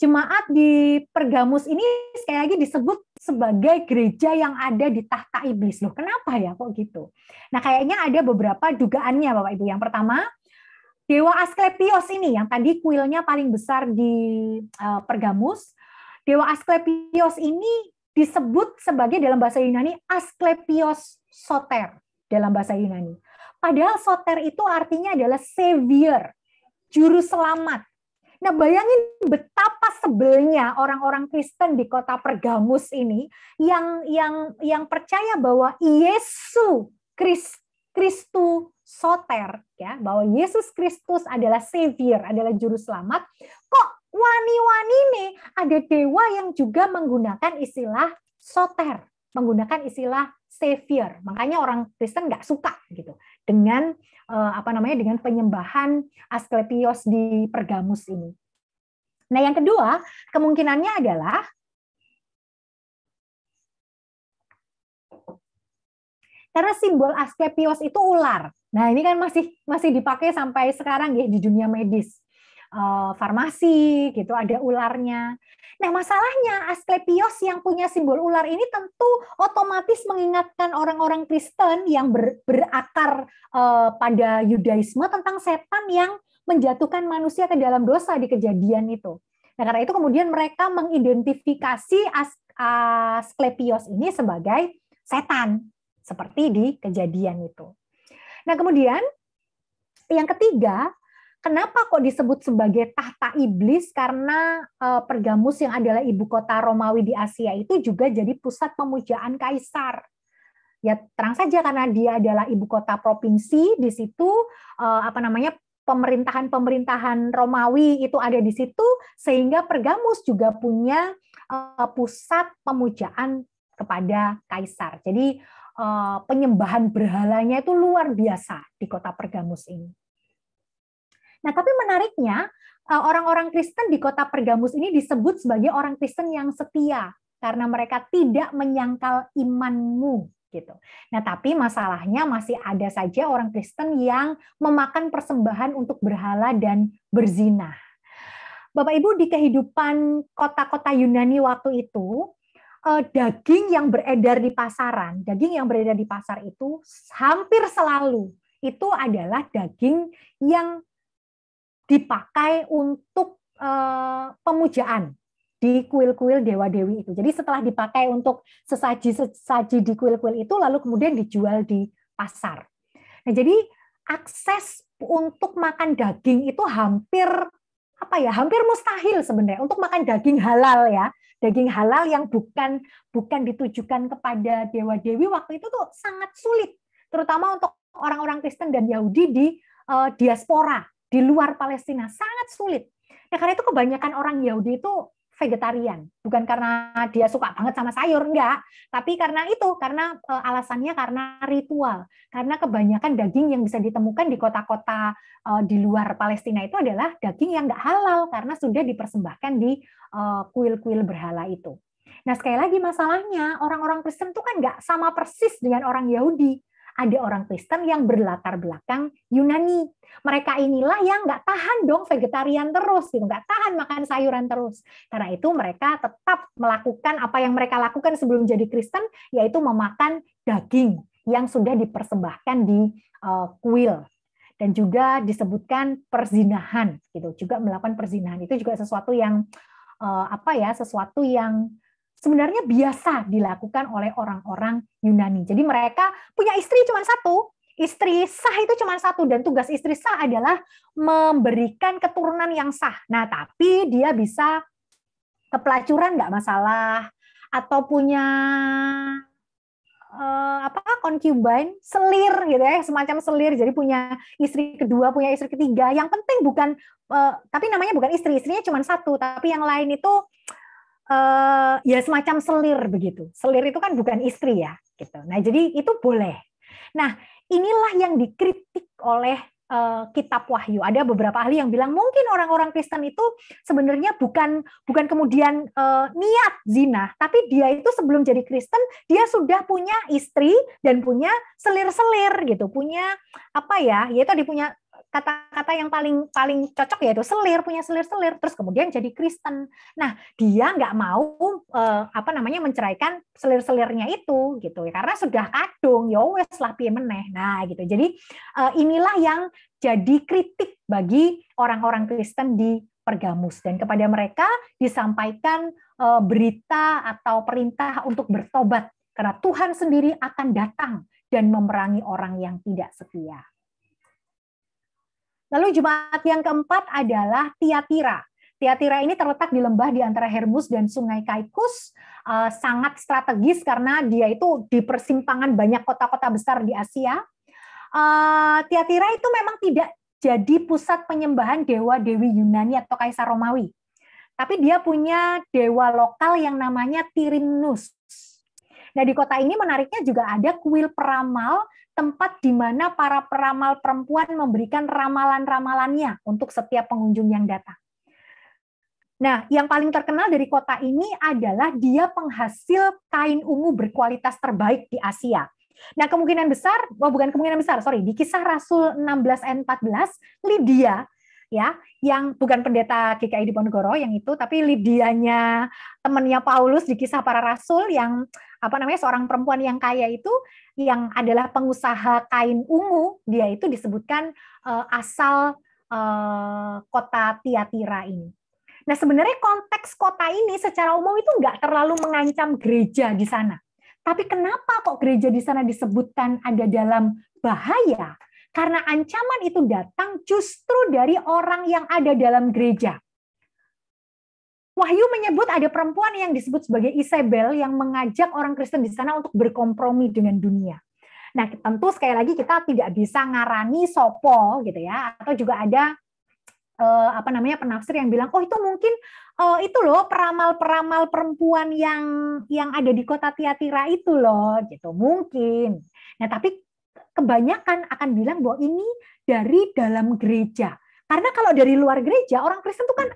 A: Jemaat di Pergamus ini sekali lagi disebut sebagai gereja yang ada di tahta iblis loh. Kenapa ya kok gitu? Nah, kayaknya ada beberapa dugaannya Bapak Ibu. Yang pertama, Dewa Asklepios ini yang tadi kuilnya paling besar di eh, Pergamus, Dewa Asklepios ini disebut sebagai dalam bahasa Yunani Asklepios Soter dalam bahasa Yunani. Padahal Soter itu artinya adalah savior, juru selamat, Nah, bayangin betapa sebelnya orang-orang Kristen di kota Pergamus ini yang yang yang percaya bahwa Yesus Kristus Christ, soter ya, bahwa Yesus Kristus adalah savior, adalah Juruselamat kok wani-wani nih ada dewa yang juga menggunakan istilah soter, menggunakan istilah savior. Makanya orang Kristen nggak suka gitu dengan uh, apa namanya dengan penyembahan Asklepios di Pergamus ini. Nah, yang kedua, kemungkinannya adalah karena simbol Asklepios itu ular. Nah, ini kan masih masih dipakai sampai sekarang ya di dunia medis. Eh, farmasi gitu, ada ularnya. Nah, masalahnya Asklepios yang punya simbol ular ini tentu otomatis mengingatkan orang-orang Kristen yang ber, berakar uh, pada Yudaisme tentang setan yang menjatuhkan manusia ke dalam dosa di kejadian itu. Nah, karena itu kemudian mereka mengidentifikasi As, Asklepios ini sebagai setan seperti di kejadian itu. Nah, kemudian yang ketiga, Kenapa kok disebut sebagai tahta iblis? Karena uh, Pergamus yang adalah ibu kota Romawi di Asia itu juga jadi pusat pemujaan kaisar. Ya terang saja karena dia adalah ibu kota provinsi di situ uh, apa namanya pemerintahan-pemerintahan Romawi itu ada di situ sehingga Pergamus juga punya uh, pusat pemujaan kepada kaisar. Jadi penyembahan berhalanya itu luar biasa di kota Pergamus ini. Nah, tapi menariknya eh, orang-orang Kristen di kota Pergamus ini disebut sebagai orang Kristen yang setia karena mereka tidak menyangkal imanmu gitu. Nah, tapi masalahnya masih ada saja orang Kristen yang memakan persembahan untuk berhala dan berzina. Bapak Ibu di kehidupan kota-kota Yunani waktu itu eh, daging yang beredar di pasaran, daging yang beredar di pasar itu hampir selalu itu adalah daging yang dipakai untuk eh, pemujaan di kuil-kuil dewa dewi itu. Jadi setelah dipakai untuk sesaji-sesaji di kuil-kuil itu lalu kemudian dijual di pasar. Nah, jadi akses untuk makan daging itu hampir apa ya? Hampir mustahil sebenarnya untuk makan daging halal ya. Daging halal yang bukan bukan ditujukan kepada dewa dewi waktu itu tuh sangat sulit, terutama untuk orang-orang Kristen dan Yahudi di uh, diaspora di luar Palestina sangat sulit. Ya karena itu kebanyakan orang Yahudi itu vegetarian, bukan karena dia suka banget sama sayur enggak, tapi karena itu, karena e, alasannya karena ritual. Karena kebanyakan daging yang bisa ditemukan di kota-kota e, di luar Palestina itu adalah daging yang enggak halal karena sudah dipersembahkan di e, kuil-kuil berhala itu. Nah, sekali lagi masalahnya orang-orang Kristen itu kan enggak sama persis dengan orang Yahudi ada orang Kristen yang berlatar belakang Yunani. Mereka inilah yang nggak tahan dong vegetarian terus, gitu, nggak tahan makan sayuran terus. Karena itu mereka tetap melakukan apa yang mereka lakukan sebelum jadi Kristen, yaitu memakan daging yang sudah dipersembahkan di uh, kuil dan juga disebutkan perzinahan gitu juga melakukan perzinahan itu juga sesuatu yang eh, apa ya sesuatu yang sebenarnya biasa dilakukan oleh orang-orang Yunani. Jadi mereka punya istri cuma satu, istri sah itu cuma satu dan tugas istri sah adalah memberikan keturunan yang sah. Nah, tapi dia bisa kepelacuran nggak masalah atau punya eh, apa concubine selir gitu ya semacam selir jadi punya istri kedua punya istri ketiga yang penting bukan eh, tapi namanya bukan istri istrinya cuma satu tapi yang lain itu uh, ya semacam selir begitu. Selir itu kan bukan istri ya, gitu. Nah, jadi itu boleh. Nah, inilah yang dikritik oleh uh, kitab Wahyu. Ada beberapa ahli yang bilang mungkin orang-orang Kristen itu sebenarnya bukan bukan kemudian uh, niat zina, tapi dia itu sebelum jadi Kristen dia sudah punya istri dan punya selir-selir gitu, punya apa ya? Yaitu dia punya kata-kata yang paling paling cocok yaitu selir punya selir-selir terus kemudian jadi Kristen nah dia nggak mau eh, apa namanya menceraikan selir-selirnya itu gitu ya. karena sudah kadung ya wes lah meneh nah gitu jadi eh, inilah yang jadi kritik bagi orang-orang Kristen di Pergamus dan kepada mereka disampaikan eh, berita atau perintah untuk bertobat karena Tuhan sendiri akan datang dan memerangi orang yang tidak setia. Lalu jemaat yang keempat adalah Tiatira. Tiatira ini terletak di lembah di antara Hermus dan Sungai Kaikus, eh, sangat strategis karena dia itu di persimpangan banyak kota-kota besar di Asia. Eh, Tiatira itu memang tidak jadi pusat penyembahan dewa dewi Yunani atau kaisar Romawi, tapi dia punya dewa lokal yang namanya Tirimnus. Nah di kota ini menariknya juga ada kuil peramal tempat di mana para peramal perempuan memberikan ramalan-ramalannya untuk setiap pengunjung yang datang. Nah, yang paling terkenal dari kota ini adalah dia penghasil kain ungu berkualitas terbaik di Asia. Nah, kemungkinan besar, oh bukan kemungkinan besar, sorry, di kisah Rasul 16 ayat 14, Lydia ya, yang bukan pendeta GKI Diponegoro yang itu, tapi Lidianya temannya Paulus di kisah para rasul yang apa namanya seorang perempuan yang kaya itu yang adalah pengusaha kain ungu, dia itu disebutkan uh, asal uh, kota Tiatira ini. Nah sebenarnya konteks kota ini secara umum itu nggak terlalu mengancam gereja di sana. Tapi kenapa kok gereja di sana disebutkan ada dalam bahaya? Karena ancaman itu datang justru dari orang yang ada dalam gereja. Wahyu menyebut ada perempuan yang disebut sebagai Isabel yang mengajak orang Kristen di sana untuk berkompromi dengan dunia. Nah, tentu sekali lagi kita tidak bisa ngarani sopo gitu ya, atau juga ada eh, apa namanya penafsir yang bilang, oh itu mungkin eh, itu loh peramal-peramal perempuan yang yang ada di kota Tiatira itu loh, gitu mungkin. Nah, tapi kebanyakan akan bilang bahwa ini dari dalam gereja. Karena kalau dari luar gereja, orang Kristen itu kan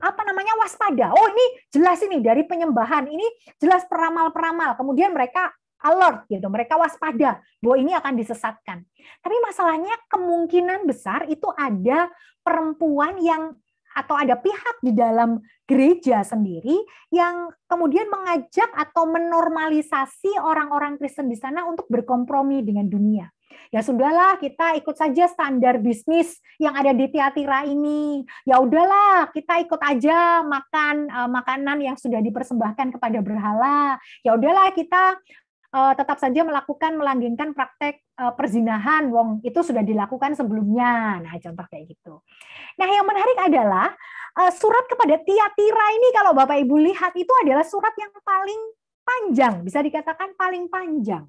A: apa namanya waspada. Oh ini jelas ini dari penyembahan, ini jelas peramal-peramal. Kemudian mereka alert gitu, mereka waspada bahwa ini akan disesatkan. Tapi masalahnya kemungkinan besar itu ada perempuan yang atau ada pihak di dalam gereja sendiri yang kemudian mengajak atau menormalisasi orang-orang Kristen di sana untuk berkompromi dengan dunia ya sudahlah kita ikut saja standar bisnis yang ada di Tiatira ini. Ya udahlah, kita ikut aja makan uh, makanan yang sudah dipersembahkan kepada berhala. Ya udahlah kita uh, tetap saja melakukan melanggengkan praktek uh, perzinahan wong itu sudah dilakukan sebelumnya. Nah, contoh kayak gitu. Nah, yang menarik adalah uh, surat kepada Tiatira ini kalau Bapak Ibu lihat itu adalah surat yang paling panjang, bisa dikatakan paling panjang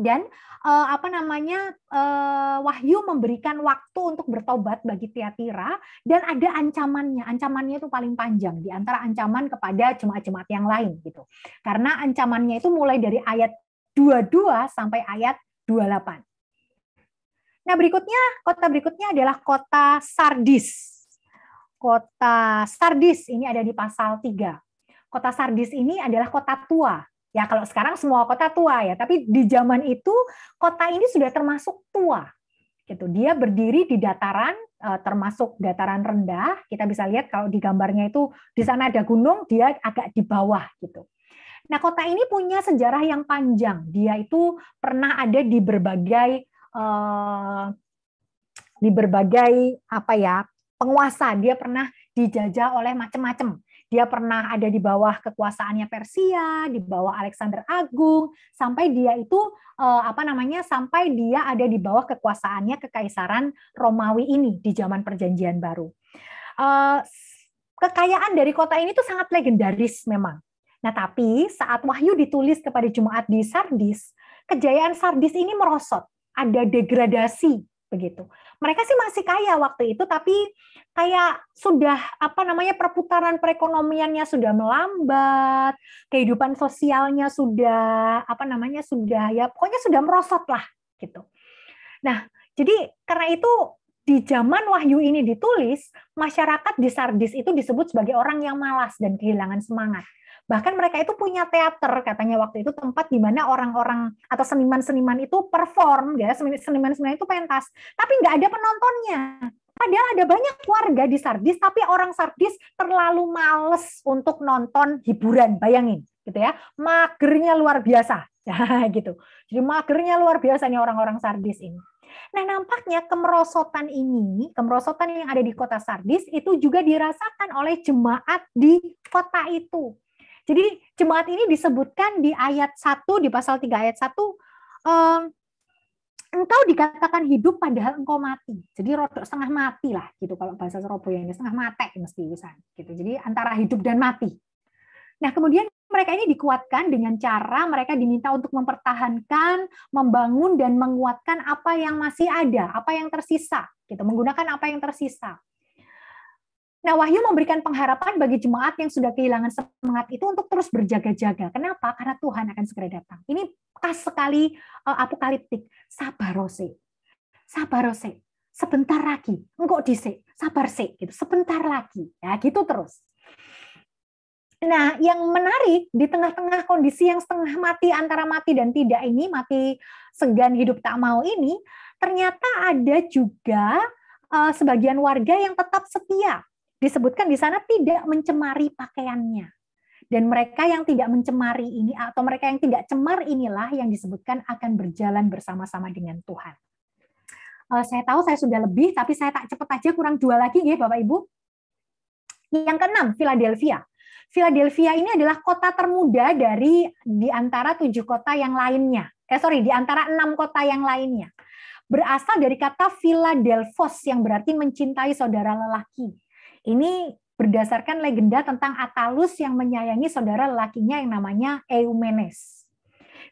A: dan uh, apa namanya uh, Wahyu memberikan waktu untuk bertobat bagi Tiatira dan ada ancamannya ancamannya itu paling panjang di antara ancaman kepada jemaat-jemaat yang lain gitu karena ancamannya itu mulai dari ayat 22 sampai ayat 28 nah berikutnya kota berikutnya adalah kota Sardis kota Sardis ini ada di pasal 3 kota Sardis ini adalah kota tua Ya kalau sekarang semua kota tua ya, tapi di zaman itu kota ini sudah termasuk tua. Gitu. Dia berdiri di dataran eh, termasuk dataran rendah. Kita bisa lihat kalau di gambarnya itu di sana ada gunung, dia agak di bawah gitu. Nah, kota ini punya sejarah yang panjang. Dia itu pernah ada di berbagai eh, di berbagai apa ya penguasa. Dia pernah dijajah oleh macam-macam. Dia pernah ada di bawah kekuasaannya Persia, di bawah Alexander Agung, sampai dia itu eh, apa namanya sampai dia ada di bawah kekuasaannya kekaisaran Romawi ini di zaman Perjanjian Baru. Eh, kekayaan dari kota ini tuh sangat legendaris memang. Nah, tapi saat Wahyu ditulis kepada Jumaat di Sardis, kejayaan Sardis ini merosot, ada degradasi begitu mereka sih masih kaya waktu itu tapi kayak sudah apa namanya perputaran perekonomiannya sudah melambat, kehidupan sosialnya sudah apa namanya sudah ya pokoknya sudah merosot lah gitu. Nah, jadi karena itu di zaman Wahyu ini ditulis, masyarakat di Sardis itu disebut sebagai orang yang malas dan kehilangan semangat. Bahkan mereka itu punya teater katanya waktu itu tempat di mana orang-orang atau seniman-seniman itu perform ya, seniman-seniman itu pentas, tapi nggak ada penontonnya. Padahal ada banyak warga di Sardis, tapi orang Sardis terlalu males untuk nonton hiburan. Bayangin, gitu ya, magernya luar biasa, ya, gitu. Jadi magernya luar biasa nih orang-orang Sardis ini. Nah, nampaknya kemerosotan ini, kemerosotan yang ada di kota Sardis itu juga dirasakan oleh jemaat di kota itu. Jadi jemaat ini disebutkan di ayat 1 di pasal 3 ayat 1 um, ehm, engkau dikatakan hidup padahal engkau mati. Jadi rodok setengah mati lah gitu kalau bahasa ini setengah mati mesti bisa gitu. Jadi antara hidup dan mati. Nah, kemudian mereka ini dikuatkan dengan cara mereka diminta untuk mempertahankan, membangun dan menguatkan apa yang masih ada, apa yang tersisa gitu, menggunakan apa yang tersisa. Nah, Wahyu memberikan pengharapan bagi jemaat yang sudah kehilangan semangat itu untuk terus berjaga-jaga. Kenapa? Karena Tuhan akan segera datang. Ini khas sekali eh, Sabar apokaliptik. sabar Rose, Sebentar lagi. enggak disik. Sabar se. Gitu. Sebentar lagi. Ya, gitu terus. Nah, yang menarik di tengah-tengah kondisi yang setengah mati antara mati dan tidak ini, mati segan hidup tak mau ini, ternyata ada juga eh, sebagian warga yang tetap setia disebutkan di sana tidak mencemari pakaiannya. Dan mereka yang tidak mencemari ini atau mereka yang tidak cemar inilah yang disebutkan akan berjalan bersama-sama dengan Tuhan. Eh, saya tahu saya sudah lebih, tapi saya tak cepat aja kurang dua lagi ya Bapak Ibu. Yang keenam, Philadelphia. Philadelphia ini adalah kota termuda dari di antara tujuh kota yang lainnya. Eh sorry, di antara enam kota yang lainnya. Berasal dari kata Philadelphos yang berarti mencintai saudara lelaki ini berdasarkan legenda tentang Atalus yang menyayangi saudara lelakinya yang namanya Eumenes.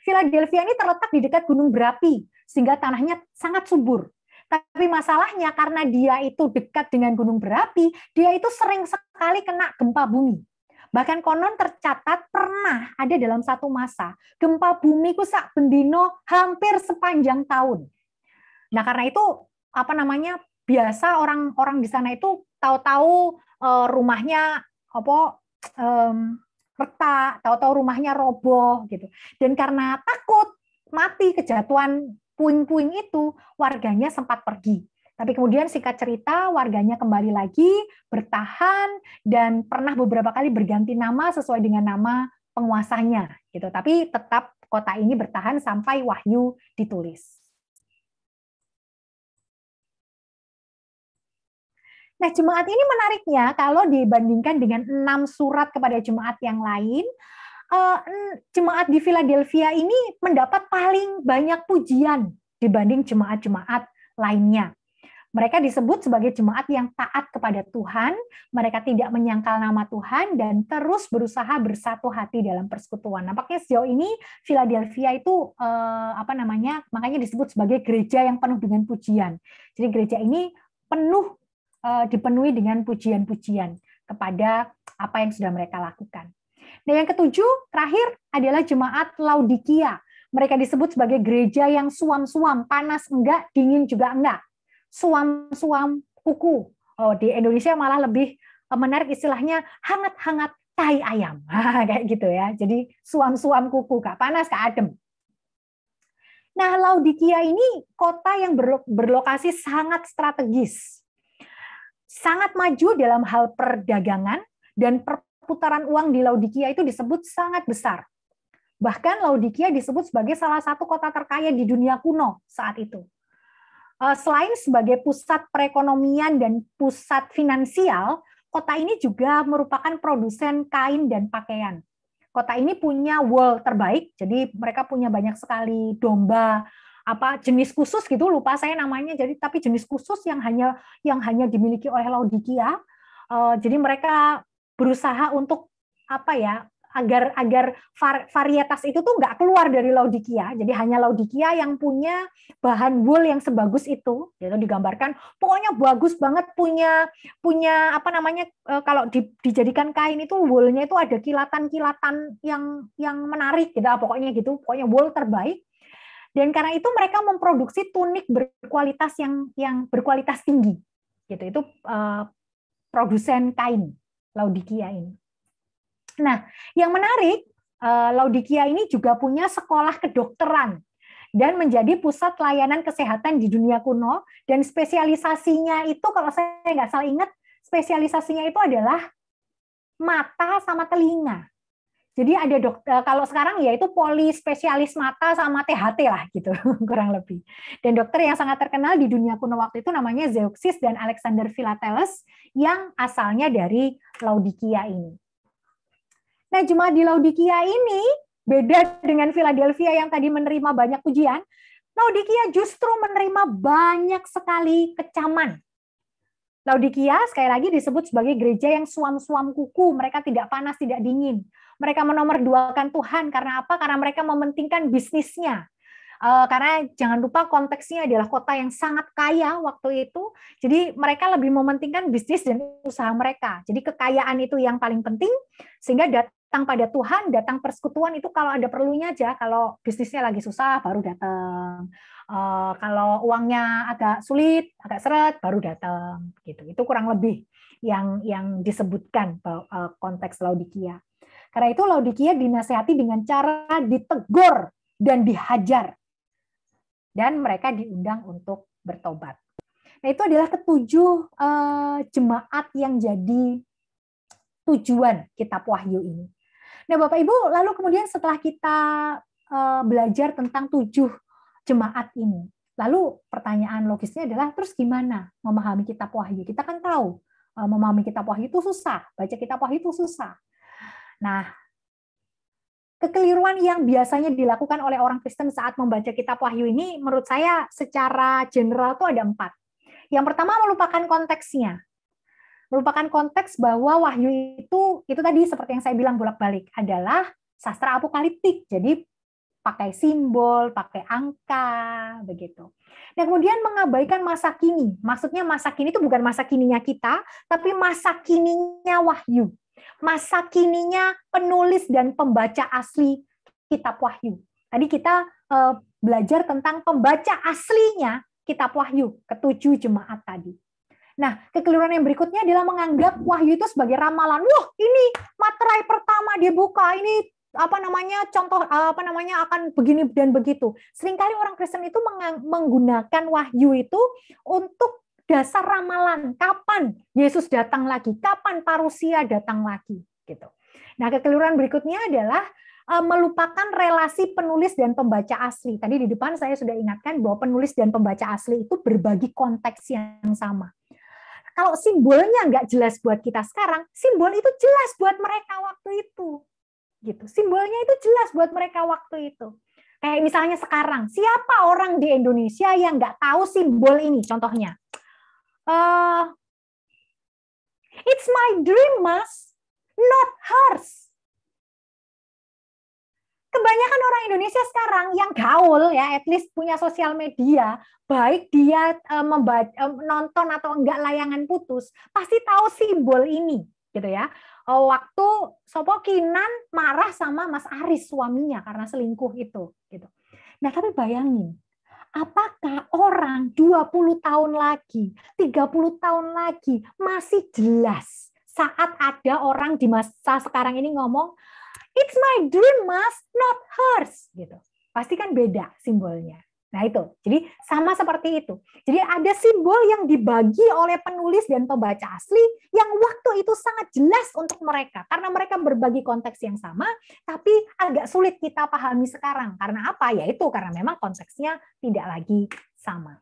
A: Philadelphia ini terletak di dekat Gunung Berapi, sehingga tanahnya sangat subur. Tapi masalahnya karena dia itu dekat dengan gunung berapi, dia itu sering sekali kena gempa bumi. Bahkan konon tercatat pernah ada dalam satu masa gempa bumi kusak bendino hampir sepanjang tahun. Nah karena itu apa namanya biasa orang-orang di sana itu tahu-tahu uh, rumahnya apa um, retak, tahu-tahu rumahnya roboh gitu. Dan karena takut mati kejatuhan puing-puing itu, warganya sempat pergi. Tapi kemudian singkat cerita warganya kembali lagi, bertahan dan pernah beberapa kali berganti nama sesuai dengan nama penguasanya gitu. Tapi tetap kota ini bertahan sampai Wahyu ditulis. Nah, jemaat ini menariknya kalau dibandingkan dengan enam surat kepada jemaat yang lain, eh, jemaat di Philadelphia ini mendapat paling banyak pujian dibanding jemaat-jemaat lainnya. Mereka disebut sebagai jemaat yang taat kepada Tuhan, mereka tidak menyangkal nama Tuhan dan terus berusaha bersatu hati dalam persekutuan. Nampaknya sejauh ini Philadelphia itu eh, apa namanya? Makanya disebut sebagai gereja yang penuh dengan pujian. Jadi gereja ini penuh Eh, dipenuhi dengan pujian-pujian kepada apa yang sudah mereka lakukan. Nah, yang ketujuh terakhir adalah jemaat Laodikia. Mereka disebut sebagai gereja yang suam-suam, panas enggak, dingin juga enggak. Suam-suam kuku. Oh, di Indonesia malah lebih eh, menarik istilahnya hangat-hangat tai ayam. Kayak gitu ya. Jadi suam-suam kuku, enggak Panas, enggak adem. Nah, Laodikia ini kota yang berlokasi sangat strategis sangat maju dalam hal perdagangan dan perputaran uang di Laodikia itu disebut sangat besar. Bahkan Laodikia disebut sebagai salah satu kota terkaya di dunia kuno saat itu. Eh, selain sebagai pusat perekonomian dan pusat finansial, kota ini juga merupakan produsen kain dan pakaian. Kota ini punya wool terbaik, jadi mereka punya banyak sekali domba, apa jenis khusus gitu lupa saya namanya jadi tapi jenis khusus yang hanya yang hanya dimiliki oleh Laodikia uh, eh, jadi mereka berusaha untuk apa ya agar agar varietas itu tuh nggak keluar dari Laodikia. Jadi hanya Laodikia yang punya bahan wool yang sebagus itu. Itu digambarkan pokoknya bagus banget punya punya apa namanya eh, kalau di, dijadikan kain itu woolnya itu ada kilatan-kilatan yang yang menarik gitu. Pokoknya gitu. Pokoknya wool terbaik. Dan karena itu mereka memproduksi tunik berkualitas yang yang berkualitas tinggi. Gitu. Itu uh, produsen kain Laodikia ini. Nah, yang menarik uh, eh, Laodikia ini juga punya sekolah kedokteran dan menjadi pusat layanan kesehatan di dunia kuno dan spesialisasinya itu kalau saya nggak salah ingat spesialisasinya itu adalah mata sama telinga jadi ada dokter kalau sekarang ya itu poli spesialis mata sama THT lah gitu kurang lebih. Dan dokter yang sangat terkenal di dunia kuno waktu itu namanya Zeuxis dan Alexander Philateles yang asalnya dari Laodikia ini. Nah, cuma di Laodikia ini beda dengan Philadelphia yang tadi menerima banyak pujian, Laodikia justru menerima banyak sekali kecaman Laodikia sekali lagi disebut sebagai gereja yang suam-suam kuku, mereka tidak panas, tidak dingin mereka menomorduakan Tuhan karena apa? Karena mereka mementingkan bisnisnya. Eh, karena jangan lupa konteksnya adalah kota yang sangat kaya waktu itu, jadi mereka lebih mementingkan bisnis dan usaha mereka. Jadi kekayaan itu yang paling penting, sehingga datang pada Tuhan, datang persekutuan itu kalau ada perlunya aja, kalau bisnisnya lagi susah baru datang, eh, kalau uangnya agak sulit, agak seret baru datang, gitu. Itu kurang lebih yang yang disebutkan eh, konteks Laodikia. Karena itu Laodikia dinasehati dengan cara ditegur dan dihajar. Dan mereka diundang untuk bertobat. Nah itu adalah ketujuh eh, jemaat yang jadi tujuan kitab wahyu ini. Nah Bapak Ibu, lalu kemudian setelah kita eh, belajar tentang tujuh jemaat ini, lalu pertanyaan logisnya adalah terus gimana memahami kitab wahyu? Kita kan tahu eh, memahami kitab wahyu itu susah, baca kitab wahyu itu susah. Nah, kekeliruan yang biasanya dilakukan oleh orang Kristen saat membaca kitab Wahyu ini menurut saya secara general itu ada empat. Yang pertama melupakan konteksnya. Melupakan konteks bahwa Wahyu itu itu tadi seperti yang saya bilang bolak-balik adalah sastra apokaliptik. Jadi pakai simbol, pakai angka, begitu. Nah kemudian mengabaikan masa kini. Maksudnya masa kini itu bukan masa kininya kita, tapi masa kininya Wahyu masa kininya penulis dan pembaca asli kitab Wahyu. Tadi kita uh, belajar tentang pembaca aslinya kitab Wahyu, ketujuh jemaat tadi. Nah, kekeliruan yang berikutnya adalah menganggap Wahyu itu sebagai ramalan. Wah, ini materai pertama dia buka, ini apa namanya contoh eh, apa namanya akan begini dan begitu. Seringkali orang Kristen itu menggunakan Wahyu itu untuk dasar ramalan kapan Yesus datang lagi, kapan parusia datang lagi gitu. Nah, kekeliruan berikutnya adalah e, melupakan relasi penulis dan pembaca asli. Tadi di depan saya sudah ingatkan bahwa penulis dan pembaca asli itu berbagi konteks yang sama. Kalau simbolnya nggak jelas buat kita sekarang, simbol itu jelas buat mereka waktu itu. Gitu. Simbolnya itu jelas buat mereka waktu itu. Kayak misalnya sekarang, siapa orang di Indonesia yang nggak tahu simbol ini? Contohnya, uh, it's my dream, Mas, not hers. Kebanyakan orang Indonesia sekarang yang gaul ya, at least punya sosial media, baik dia uh, membaca, uh, nonton atau enggak layangan putus, pasti tahu simbol ini, gitu ya eh, waktu Sopo Kinan marah sama Mas Aris suaminya karena selingkuh itu gitu. Nah, tapi bayangin apakah orang 20 tahun lagi, 30 tahun lagi masih jelas saat ada orang di masa sekarang ini ngomong, it's my dream mas, not hers. gitu. Pasti kan beda simbolnya. Nah itu, jadi sama seperti itu. Jadi ada simbol yang dibagi oleh penulis dan pembaca asli yang waktu itu sangat jelas untuk mereka. Karena mereka berbagi konteks yang sama, tapi agak sulit kita pahami sekarang. Karena apa? Yaitu karena memang konteksnya tidak lagi sama.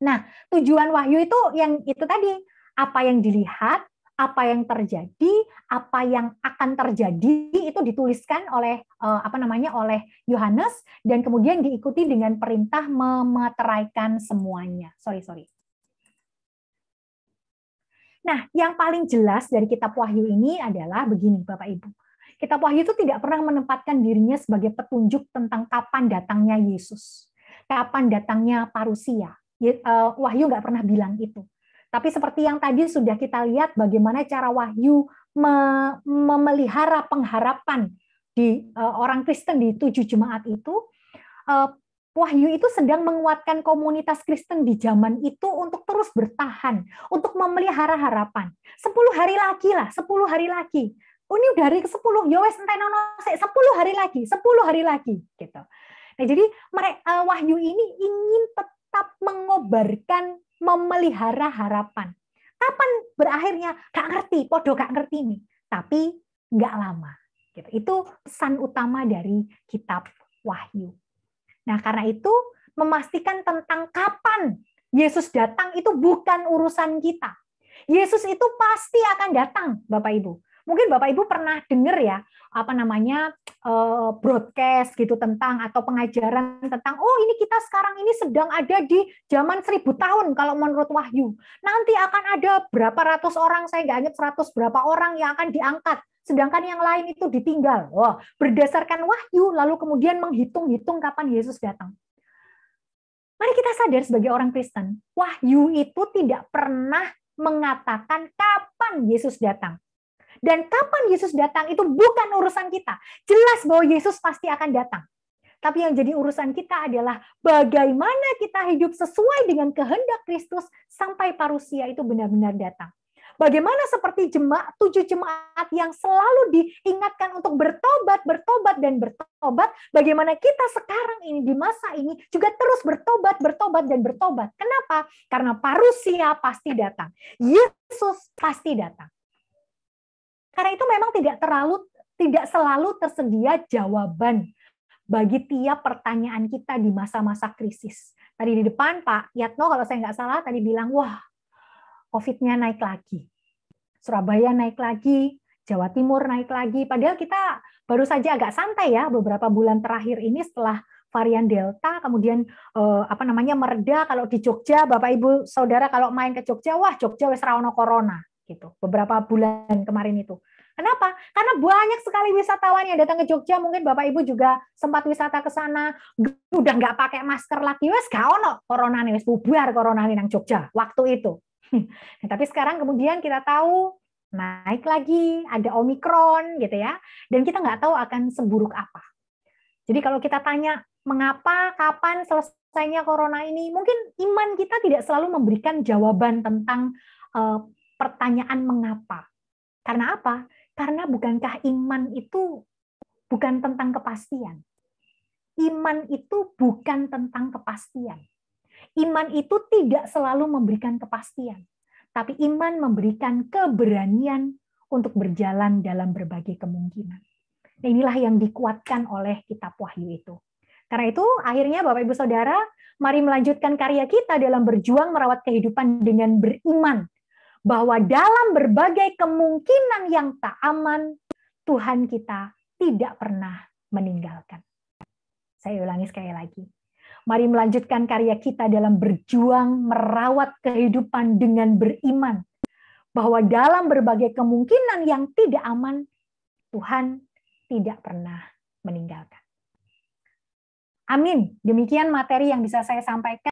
A: Nah, tujuan wahyu itu yang itu tadi, apa yang dilihat, apa yang terjadi, apa yang akan terjadi itu dituliskan oleh eh, apa namanya oleh Yohanes dan kemudian diikuti dengan perintah memeteraikan semuanya. Sorry, sorry. Nah, yang paling jelas dari kitab Wahyu ini adalah begini, Bapak Ibu. Kitab Wahyu itu tidak pernah menempatkan dirinya sebagai petunjuk tentang kapan datangnya Yesus, kapan datangnya parusia. Eh, Wahyu nggak pernah bilang itu tapi seperti yang tadi sudah kita lihat bagaimana cara Wahyu memelihara pengharapan di e, orang Kristen di tujuh jemaat itu, e, Wahyu itu sedang menguatkan komunitas Kristen di zaman itu untuk terus bertahan, untuk memelihara harapan. Sepuluh hari lagi lah, sepuluh hari lagi. Oh, ini udah hari ke-10, yowes ya wes entek nono sepuluh hari lagi, sepuluh hari lagi gitu. Nah, jadi e, Wahyu ini ingin tetap mengobarkan memelihara harapan. Kapan berakhirnya? Gak ngerti, podo gak ngerti nih. Tapi gak lama. Gitu. Itu pesan utama dari kitab Wahyu. Nah karena itu memastikan tentang kapan Yesus datang itu bukan urusan kita. Yesus itu pasti akan datang, Bapak Ibu mungkin Bapak Ibu pernah dengar ya apa namanya eh, broadcast gitu tentang atau pengajaran tentang oh ini kita sekarang ini sedang ada di zaman seribu tahun kalau menurut Wahyu nanti akan ada berapa ratus orang saya nggak ingat seratus berapa orang yang akan diangkat sedangkan yang lain itu ditinggal wah berdasarkan Wahyu lalu kemudian menghitung-hitung kapan Yesus datang mari kita sadar sebagai orang Kristen Wahyu itu tidak pernah mengatakan kapan Yesus datang dan kapan Yesus datang itu bukan urusan kita. Jelas bahwa Yesus pasti akan datang. Tapi yang jadi urusan kita adalah bagaimana kita hidup sesuai dengan kehendak Kristus sampai parusia itu benar-benar datang. Bagaimana seperti jemaat tujuh jemaat yang selalu diingatkan untuk bertobat, bertobat dan bertobat, bagaimana kita sekarang ini di masa ini juga terus bertobat, bertobat dan bertobat. Kenapa? Karena parusia pasti datang. Yesus pasti datang. Karena itu memang tidak terlalu tidak selalu tersedia jawaban bagi tiap pertanyaan kita di masa-masa krisis. Tadi di depan Pak Yatno kalau saya nggak salah tadi bilang, wah COVID-nya naik lagi. Surabaya naik lagi, Jawa Timur naik lagi. Padahal kita baru saja agak santai ya beberapa bulan terakhir ini setelah varian Delta, kemudian eh, apa namanya mereda. Kalau di Jogja, Bapak Ibu Saudara kalau main ke Jogja, wah Jogja wes rawono corona gitu beberapa bulan kemarin itu. Kenapa? Karena banyak sekali wisatawan yang datang ke Jogja. Mungkin Bapak Ibu juga sempat wisata ke sana. Udah nggak pakai masker lagi. Wes gak ono corona nih. Wes bubar corona nih nang Jogja waktu itu. Nah, tapi sekarang kemudian kita tahu naik lagi, ada omikron gitu ya. Dan kita nggak tahu akan seburuk apa. Jadi kalau kita tanya mengapa, kapan selesainya corona ini, mungkin iman kita tidak selalu memberikan jawaban tentang uh, pertanyaan mengapa. Karena apa? Karena bukankah iman itu bukan tentang kepastian? Iman itu bukan tentang kepastian. Iman itu tidak selalu memberikan kepastian, tapi iman memberikan keberanian untuk berjalan dalam berbagai kemungkinan. Nah, inilah yang dikuatkan oleh kitab Wahyu itu. Karena itu, akhirnya Bapak Ibu Saudara, mari melanjutkan karya kita dalam berjuang merawat kehidupan dengan beriman bahwa dalam berbagai kemungkinan yang tak aman, Tuhan kita tidak pernah meninggalkan. Saya ulangi sekali lagi. Mari melanjutkan karya kita dalam berjuang merawat kehidupan dengan beriman bahwa dalam berbagai kemungkinan yang tidak aman, Tuhan tidak pernah meninggalkan. Amin. Demikian materi yang bisa saya sampaikan.